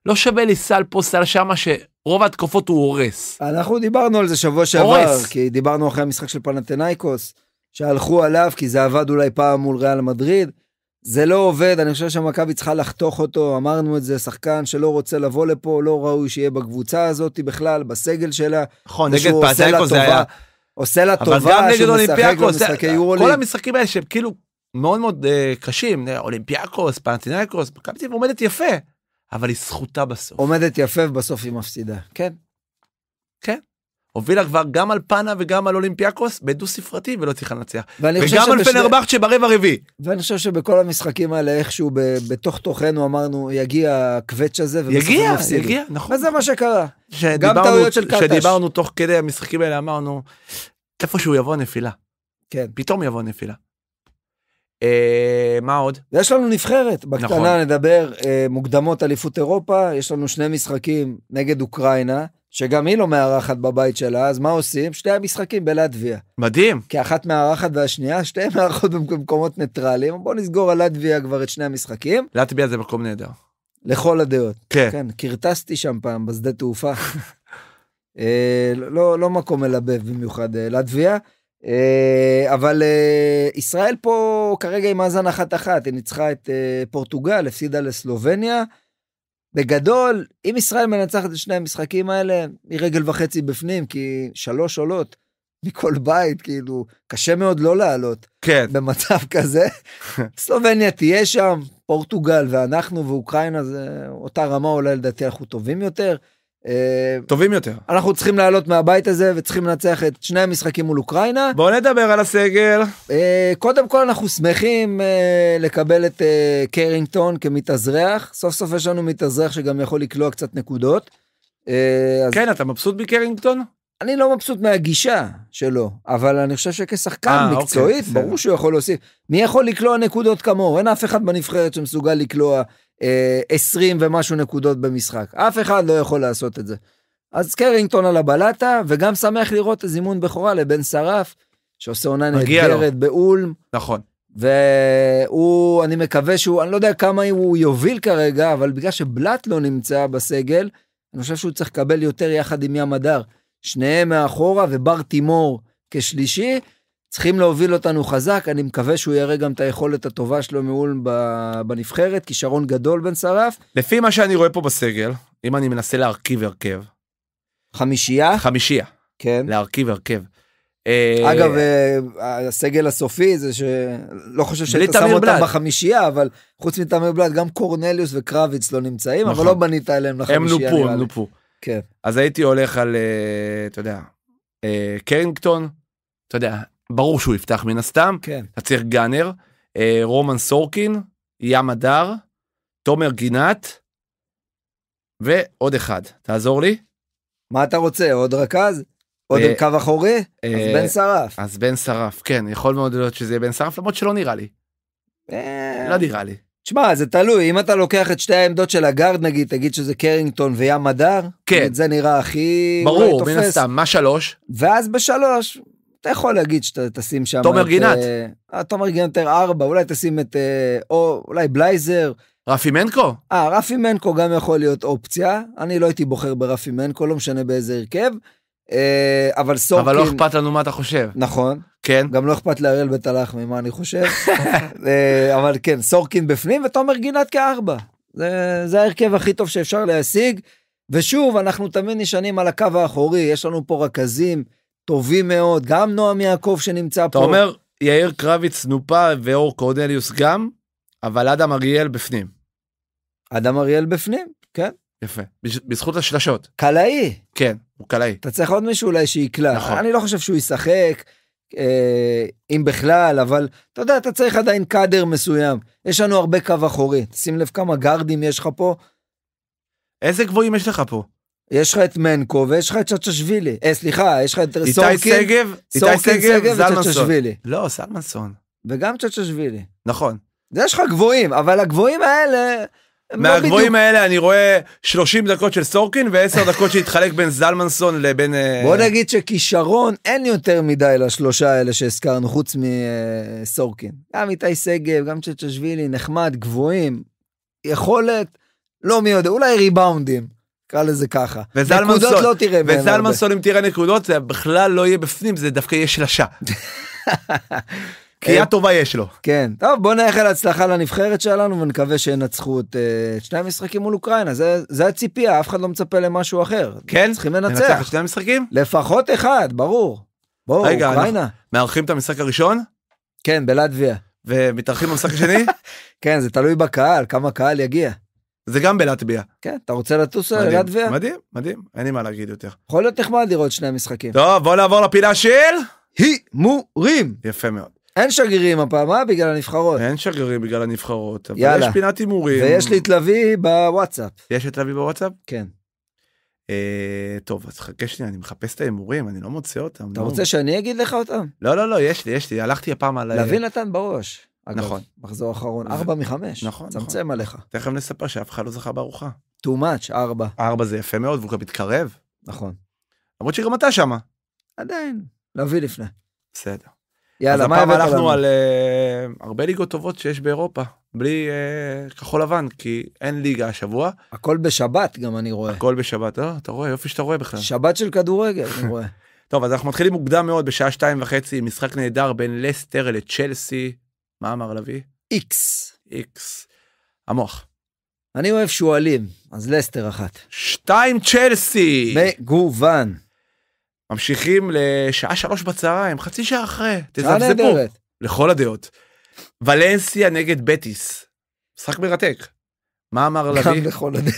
לא שווה לי סל פה, סל שמה, שרוב התקופות הוא הורס. אנחנו דיברנו על זה שבוע שעבר, הורס. כי דיברנו אחרי המשחק של פנתנאיקוס, שהלכו עליו כי זה עבד אולי פעם מול ריאל מדריד. זה לא עובד, אני חושב שמכבי צריכה לחתוך אותו, אמרנו את זה, שחקן שלא רוצה לבוא לפה, לא ראוי שיהיה בקבוצה הזאת בכלל, בסגל שלה. נכון, נגד פאטקו זה היה... עושה לה טובה, אבל גם נגד אולימפיאקוס, כל המשחקים האלה שהם כאילו מאוד מאוד uh, קשים, אה, אולימפיאקוס, פנטינקוס, מכבי תל עומדת יפה, אבל היא זכותה בסוף. עומדת יפה ובסוף היא מפסידה, כן. כן. הובילה כבר גם על פאנה וגם על אולימפיאקוס בדו ספרתי ולא צריכה לנצח. וגם על פנרבכט שברבע רביעי. ואני חושב שבכל המשחקים האלה איכשהו ב, בתוך תוכנו אמרנו יגיע הקווץ' הזה. יגיע, יגיע, נכון. וזה מה שקרה. גם טעויות של קטש. שדיברנו תוך כדי המשחקים האלה אמרנו איפה שהוא יבוא נפילה. כן. פתאום יבוא נפילה. אה, מה עוד? יש לנו נבחרת. בקטנה נכון. נדבר אה, מוקדמות אליפות אירופה, יש לנו שני משחקים נגד אוקראינה. שגם היא לא מארחת בבית שלה, אז מה עושים? שתי המשחקים בלטביה. מדהים. כי אחת מארחת והשנייה, שתי מארחות במקומות ניטרליים. בוא נסגור על לטביה כבר את שני המשחקים. לטביה זה מקום נהדר. לכל הדעות. כן. כן, קרטסתי שם פעם, בשדה תעופה. (laughs) אה, לא, לא מקום מלבב במיוחד אה, לטביה. אה, אבל אה, ישראל פה כרגע עם מאזן אחת-אחת, היא ניצחה את אה, פורטוגל, הפסידה לסלובניה. בגדול, אם ישראל מנצחת את שני המשחקים האלה, היא רגל וחצי בפנים, כי שלוש עולות מכל בית, כאילו, קשה מאוד לא לעלות. כן. במצב כזה. (laughs) סלובניה תהיה שם, פורטוגל ואנחנו ואוקראינה זה אותה רמה, אולי לדעתי אנחנו טובים יותר. אה, טובים יותר. אנחנו צריכים לעלות מהבית הזה וצריכים לנצח את שני המשחקים מול אוקראינה. בוא נדבר על הסגל. אה, קודם כל אנחנו שמחים אה, לקבל את קרינגטון כמתאזרח. סוף סוף יש לנו מתאזרח שגם יכול לקלוע קצת נקודות. אז... כן, אתה מבסוט מקרינגטון? אני לא מבסוט מהגישה שלו, אבל אני חושב שכשחקן 아, אוקיי, מקצועית, אוקיי, ברור שהוא יכול להוסיף. מי יכול לקלוע נקודות כמוהו? אין אף אחד בנבחרת שמסוגל לקלוע 20 אה, ומשהו נקודות במשחק. אף אחד לא יכול לעשות את זה. אז קרינגטון על הבלטה, וגם שמח לראות את הזימון בכורה לבן שרף, שעושה עונה נהדרת באולם. נכון. והוא, אני מקווה שהוא, אני לא יודע כמה הוא יוביל כרגע, אבל בגלל שבלאט לא נמצא בסגל, אני חושב שהוא צריך לקבל יותר יחד עם ים הדר. שניהם מאחורה ובר תימור כשלישי, צריכים להוביל אותנו חזק, אני מקווה שהוא יראה גם את היכולת הטובה שלו מעול בנבחרת, כישרון גדול בן שרף. לפי מה שאני רואה פה בסגל, אם אני מנסה להרכיב הרכב. חמישייה? חמישייה. כן. להרכיב הרכב. אה, אגב, אה, הסגל הסופי זה שלא חושב שאתה שם אותם בחמישייה, אבל חוץ מתמיר בלאט, גם קורנליוס וקרביץ לא נמצאים, אבל נכון. לא בנית אליהם לחמישייה. הם נופו, הם נופו. כן. אז הייתי הולך על, אה, אתה יודע, קרינגטון, אתה יודע, ברור שהוא יפתח מן הסתם. כן. אתה צריך גאנר, אה, רומן סורקין, ים הדר, תומר גינת, ועוד אחד. תעזור לי. מה אתה רוצה? עוד רכז? עוד עם אה, קו אחורי? אה, אז בן שרף. אז בן שרף, כן, יכול מאוד להיות שזה יהיה בן שרף, למרות שלא נראה לי. אה... לא נראה לי. שמע, זה תלוי, אם אתה לוקח את שתי העמדות של הגארד נגיד, תגיד שזה קרינגטון וים הדר, כן. זה נראה הכי... ברור, מן הסתם, מה שלוש? ואז בשלוש, אתה יכול להגיד שאתה תשים שם... תומר גינת. אה, אה, תומר גינת יותר ארבע, אולי תשים את... אה, או אולי בלייזר. רפי מנקו? אה, רפי מנקו גם יכול להיות אופציה. אני לא הייתי בוחר ברפי מנקו, לא משנה באיזה הרכב. אה, אבל סורקין... אבל לא אכפת לנו מה אתה חושב. נכון. כן. גם לא אכפת לאריאל בית הלחמי מה אני חושב. (laughs) אה, אבל כן, סורקין בפנים ותומר גינת כארבע. זה, זה ההרכב הכי טוב שאפשר להשיג. ושוב, אנחנו תמיד נשענים על הקו האחורי, יש לנו פה רכזים. טובים מאוד, גם נועם יעקב שנמצא אתה פה. אתה אומר, יאיר קרביץ נופה ואור קורנליוס גם, אבל אדם אריאל בפנים. אדם אריאל בפנים, כן. יפה, בזכות השלשות. קלעי. כן, הוא קלעי. אתה צריך עוד מישהו אולי שיקלע. נכון. אני לא חושב שהוא ישחק, אה, אם בכלל, אבל אתה יודע, אתה צריך עדיין קאדר מסוים. יש לנו הרבה קו אחורי. שים לב כמה גארדים יש לך פה. איזה גבוהים יש לך פה? יש לך את מנקו ויש לך את צ'צ'שווילי. אה, סליחה, יש לך את סורקין. איתי שגב, איתי שגב וצ'צ'שווילי. לא, סלמנסון. וגם צ'צ'שווילי. נכון. יש לך גבוהים, אבל הגבוהים האלה... לא מהגבוהים לא האלה אני רואה 30 דקות של סורקין ו10 דקות שהתחלק בין זלמנסון לבין... אה, בוא נגיד שכישרון אין יותר מדי לשלושה האלה שהזכרנו, חוץ מסורקין. גם איתי שגב, גם צ'צ'שווילי, נחמד, גבוהים, יכולת, לא מי יודע, אולי ריבאונדים. נקרא לזה ככה. וזלמן סול, לא תראה וזלמן סול אם תראה נקודות זה בכלל לא יהיה בפנים זה דווקא יהיה שלשה. (laughs) קריאה טובה יש לו. כן, טוב בוא נאחל הצלחה לנבחרת שלנו ונקווה שינצחו את אה, שני המשחקים מול אוקראינה זה זה הציפייה אף אחד לא מצפה למשהו אחר. כן? צריכים לנצח. לנצח. את שני המשחקים? לפחות אחד ברור. בואו אוקראינה. מארחים את המשחק הראשון? כן בלטביה. ומתארחים במשחק השני? (laughs) כן זה תלוי בקהל כמה קהל יגיע. זה גם בלטביה. כן, אתה רוצה לטוס ללטביה? מדהים, מדהים, אין לי מה להגיד יותר. יכול להיות נחמד לראות שני המשחקים. טוב, בוא נעבור לפינה של... הימורים. יפה מאוד. אין שגרירים הפעם, אה? בגלל הנבחרות. אין שגרירים בגלל הנבחרות, אבל יאללה. יש פינת הימורים. ויש לי את לביא בוואטסאפ. יש את לביא בוואטסאפ? כן. אה, טוב, אז חכה שנייה, אני מחפש את ההימורים, אני לא מוצא אותם. אתה לא. רוצה שאני אגיד לך אותם? לא, לא, לא, יש לי, יש לי, הלכתי הפעם על... אה, לביא נתן בראש. אגב, נכון. מחזור אחרון, ארבע מחמש. נכון. נכון. צמצם נכון. עליך. תכף נספר שאף אחד לא זכה בארוחה. too much, ארבע. ארבע זה יפה מאוד, והוא גם מתקרב. נכון. למרות שגם אתה שמה. עדיין, נביא לפני. בסדר. יאללה, מה הבאת לנו? אז הפעם הלכנו על uh, הרבה ליגות טובות שיש באירופה, בלי uh, כחול לבן, כי אין ליגה השבוע. הכל בשבת גם אני רואה. הכל בשבת, לא, אתה רואה, יופי שאתה רואה בכלל. שבת של כדורגל, אני רואה. (laughs) טוב, אז אנחנו מתחילים מוקדם מאוד, בשעה שתיים וחצי, משחק נהדר בין לסטר לצ'לסי, מה אמר לוי? איקס. איקס. המוח. אני אוהב שועלים, אז לסטר אחת. שתיים צ'לסי! מגוון. ממשיכים לשעה שלוש בצהריים, חצי שעה אחרי, שעה נהדרת. לכל הדעות. ולנסיה נגד בטיס. משחק מרתק. מה אמר לוי? גם לכל הדעות.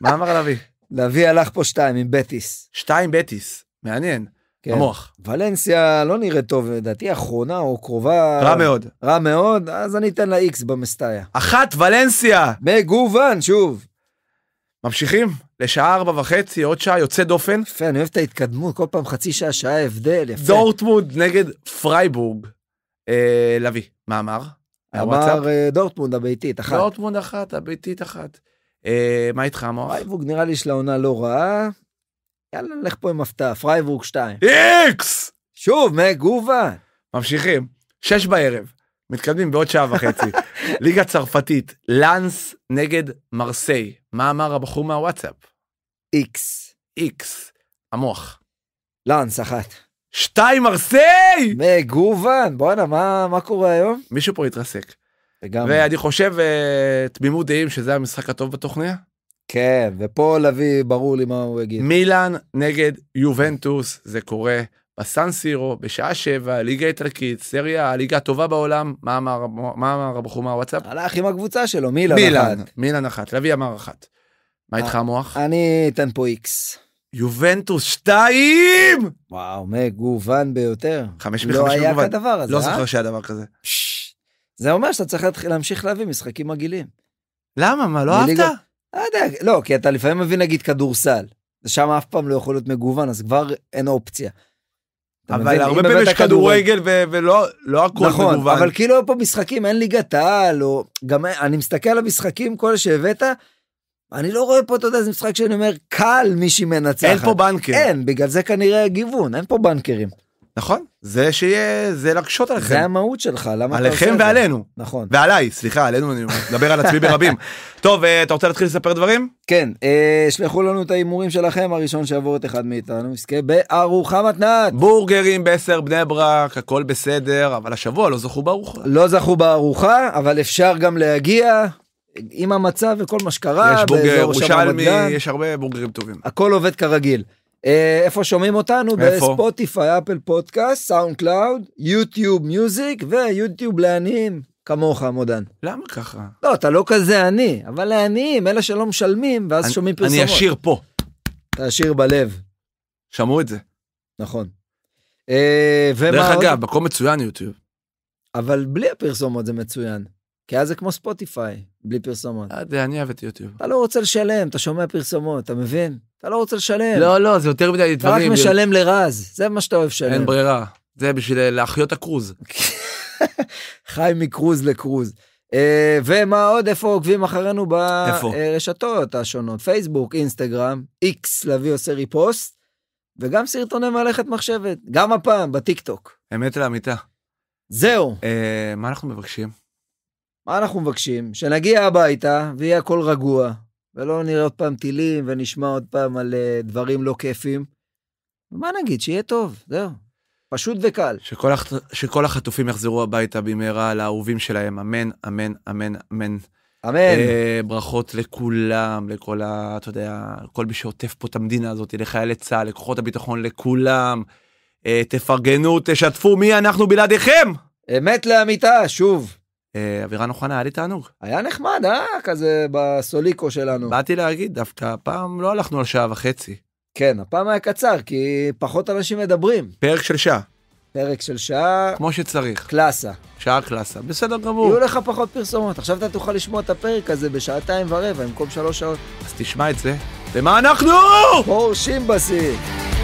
מה אמר לוי? לוי הלך פה שתיים עם בטיס. שתיים בטיס, מעניין. כן. המוח. ולנסיה לא נראית טוב, לדעתי אחרונה או קרובה... רע מאוד. רע מאוד, אז אני אתן לה איקס במסטאיה. אחת ולנסיה! מגוון, שוב. ממשיכים לשעה ארבע וחצי, עוד שעה יוצא דופן. יפה, אני אוהב את ההתקדמות, כל פעם חצי שעה, שעה הבדל, יפה. דורטמונד נגד פרייבורג. אה, לביא, מה אמר? אמר אה, דורטמונד הביתית, אחת. דורטמונד אחת, הביתית אחת. אה, מה איתך המוח? פרייבורג נראה לי שלעונה לא רעה. יאללה, נלך פה עם הפתעה, פרייבורג 2. איקס! שוב, מגובה. ממשיכים, שש בערב, מתקדמים בעוד שעה וחצי. (laughs) ליגה צרפתית, לאנס נגד מרסיי. מה אמר הבחור מהוואטסאפ? איקס. איקס. המוח. לאנס אחת. שתיים מרסיי! מגוון, בואנה, מה, מה קורה היום? מישהו פה התרסק. לגמרי. ואני חושב, אה, תמימות דעים שזה המשחק הטוב בתוכניה. כן, ופה לביא, ברור לי מה הוא יגיד. מילאן נגד יובנטוס, זה קורה בסן סירו, בשעה שבע, ליגה איטלקית, סריה, הליגה הטובה בעולם, מה אמר, הבחור מהוואטסאפ? הלך עם הקבוצה שלו, מילאן, אחת. מילאן אחת, לביא אמר אחת. מה איתך המוח? אה, אני אתן פה איקס. יובנטוס שתיים! וואו, מגוון ביותר. חמש לא מחמש מגוון. לא היה כדבר הזה, לא אה? לא זוכר שהיה דבר כזה. זה אומר שאתה צריך להמשיך להביא משחקים מגעילים. למה? מה, לא אהבת? לא יודע, לא, כי אתה לפעמים מבין נגיד כדורסל, שם אף פעם לא יכול להיות מגוון, אז כבר אין אופציה. אבל הרבה פעמים יש כדורגל ו- ולא לא הכל נכון, מגוון. נכון, אבל כאילו פה משחקים, אין ליגת העל, או גם אני מסתכל על המשחקים כל שהבאת, אני לא רואה פה, אתה יודע, זה משחק שאני אומר, קל מישהי מנצחת. אין פה בנקר. אין, בגלל זה כנראה גיוון, אין פה בנקרים. נכון זה שיהיה זה להקשות עליכם זה המהות שלך למה עליכם ועלינו נכון ועליי סליחה עלינו אני מדבר על עצמי ברבים (laughs) טוב אה, אתה רוצה להתחיל לספר דברים כן אה, שלחו לנו את ההימורים שלכם הראשון שיעבור את אחד מאיתנו יזכה בארוחה מתנת בורגרים בעשר בני ברק הכל בסדר אבל השבוע לא זכו בארוחה לא זכו בארוחה אבל אפשר גם להגיע עם המצב וכל מה שקרה. יש בורגר ירושלמי, יש הרבה בורגרים טובים. הכל עובד כרגיל. אה, איפה שומעים אותנו? איפה? בספוטיפיי, אפל פודקאסט, סאונד קלאוד, יוטיוב מיוזיק ויוטיוב לעניים. כמוך מודן. למה ככה? לא, אתה לא כזה עני, אבל לעניים, אלה שלא משלמים, ואז אני, שומעים פרסומות. אני אשיר פה. אתה אשיר בלב. שמעו את זה. נכון. אה, ומה דרך אגב, מקום מצוין יוטיוב. אבל בלי הפרסומות זה מצוין. כי אז זה כמו ספוטיפיי, בלי פרסומות. לא אה, יודע, אני אוהב את יוטיוב. אתה לא רוצה לשלם, אתה שומע פרסומות, אתה מבין? אתה לא רוצה לשלם. לא, לא, זה יותר מדי דברים. אתה רק משלם לרז, זה מה שאתה אוהב לשלם. אין ברירה, זה בשביל להחיות הקרוז. (laughs) חי מקרוז לקרוז. אה, ומה עוד, איפה עוקבים אחרינו ברשתות השונות? פייסבוק, אינסטגרם, איקס, לביא עושה ריפוסט, וגם סרטוני מלאכת מחשבת, גם הפעם, בטיקטוק. אמת לאמיתה. זהו. אה, מה אנחנו מבקשים? מה אנחנו מבקשים? שנגיע הביתה ויהיה הכל רגוע, ולא נראה עוד פעם טילים ונשמע עוד פעם על uh, דברים לא כיפים. מה נגיד? שיהיה טוב, זהו. פשוט וקל. שכל, הח... שכל החטופים יחזרו הביתה במהרה לאהובים שלהם, אמן, אמן, אמן, אמן. אמן. אה, ברכות לכולם, לכל ה... אתה יודע, כל מי שעוטף פה את המדינה הזאת, לחיילי צה"ל, לכוחות הביטחון, לכולם. אה, תפרגנו, תשתפו, מי אנחנו בלעדיכם? אמת לאמיתה, שוב. אה, אבירן אוחנה, היה לי תענוג. היה נחמד, אה? כזה בסוליקו שלנו. באתי להגיד, דווקא הפעם לא הלכנו על שעה וחצי. כן, הפעם היה קצר, כי פחות אנשים מדברים. פרק של שעה. פרק של שעה... כמו שצריך. קלאסה. שעה קלאסה, בסדר גמור. יהיו לך פחות פרסומות, עכשיו אתה תוכל לשמוע את הפרק הזה בשעתיים ורבע במקום שלוש שעות. אז תשמע את זה. ומה אנחנו? פורשים בשיא.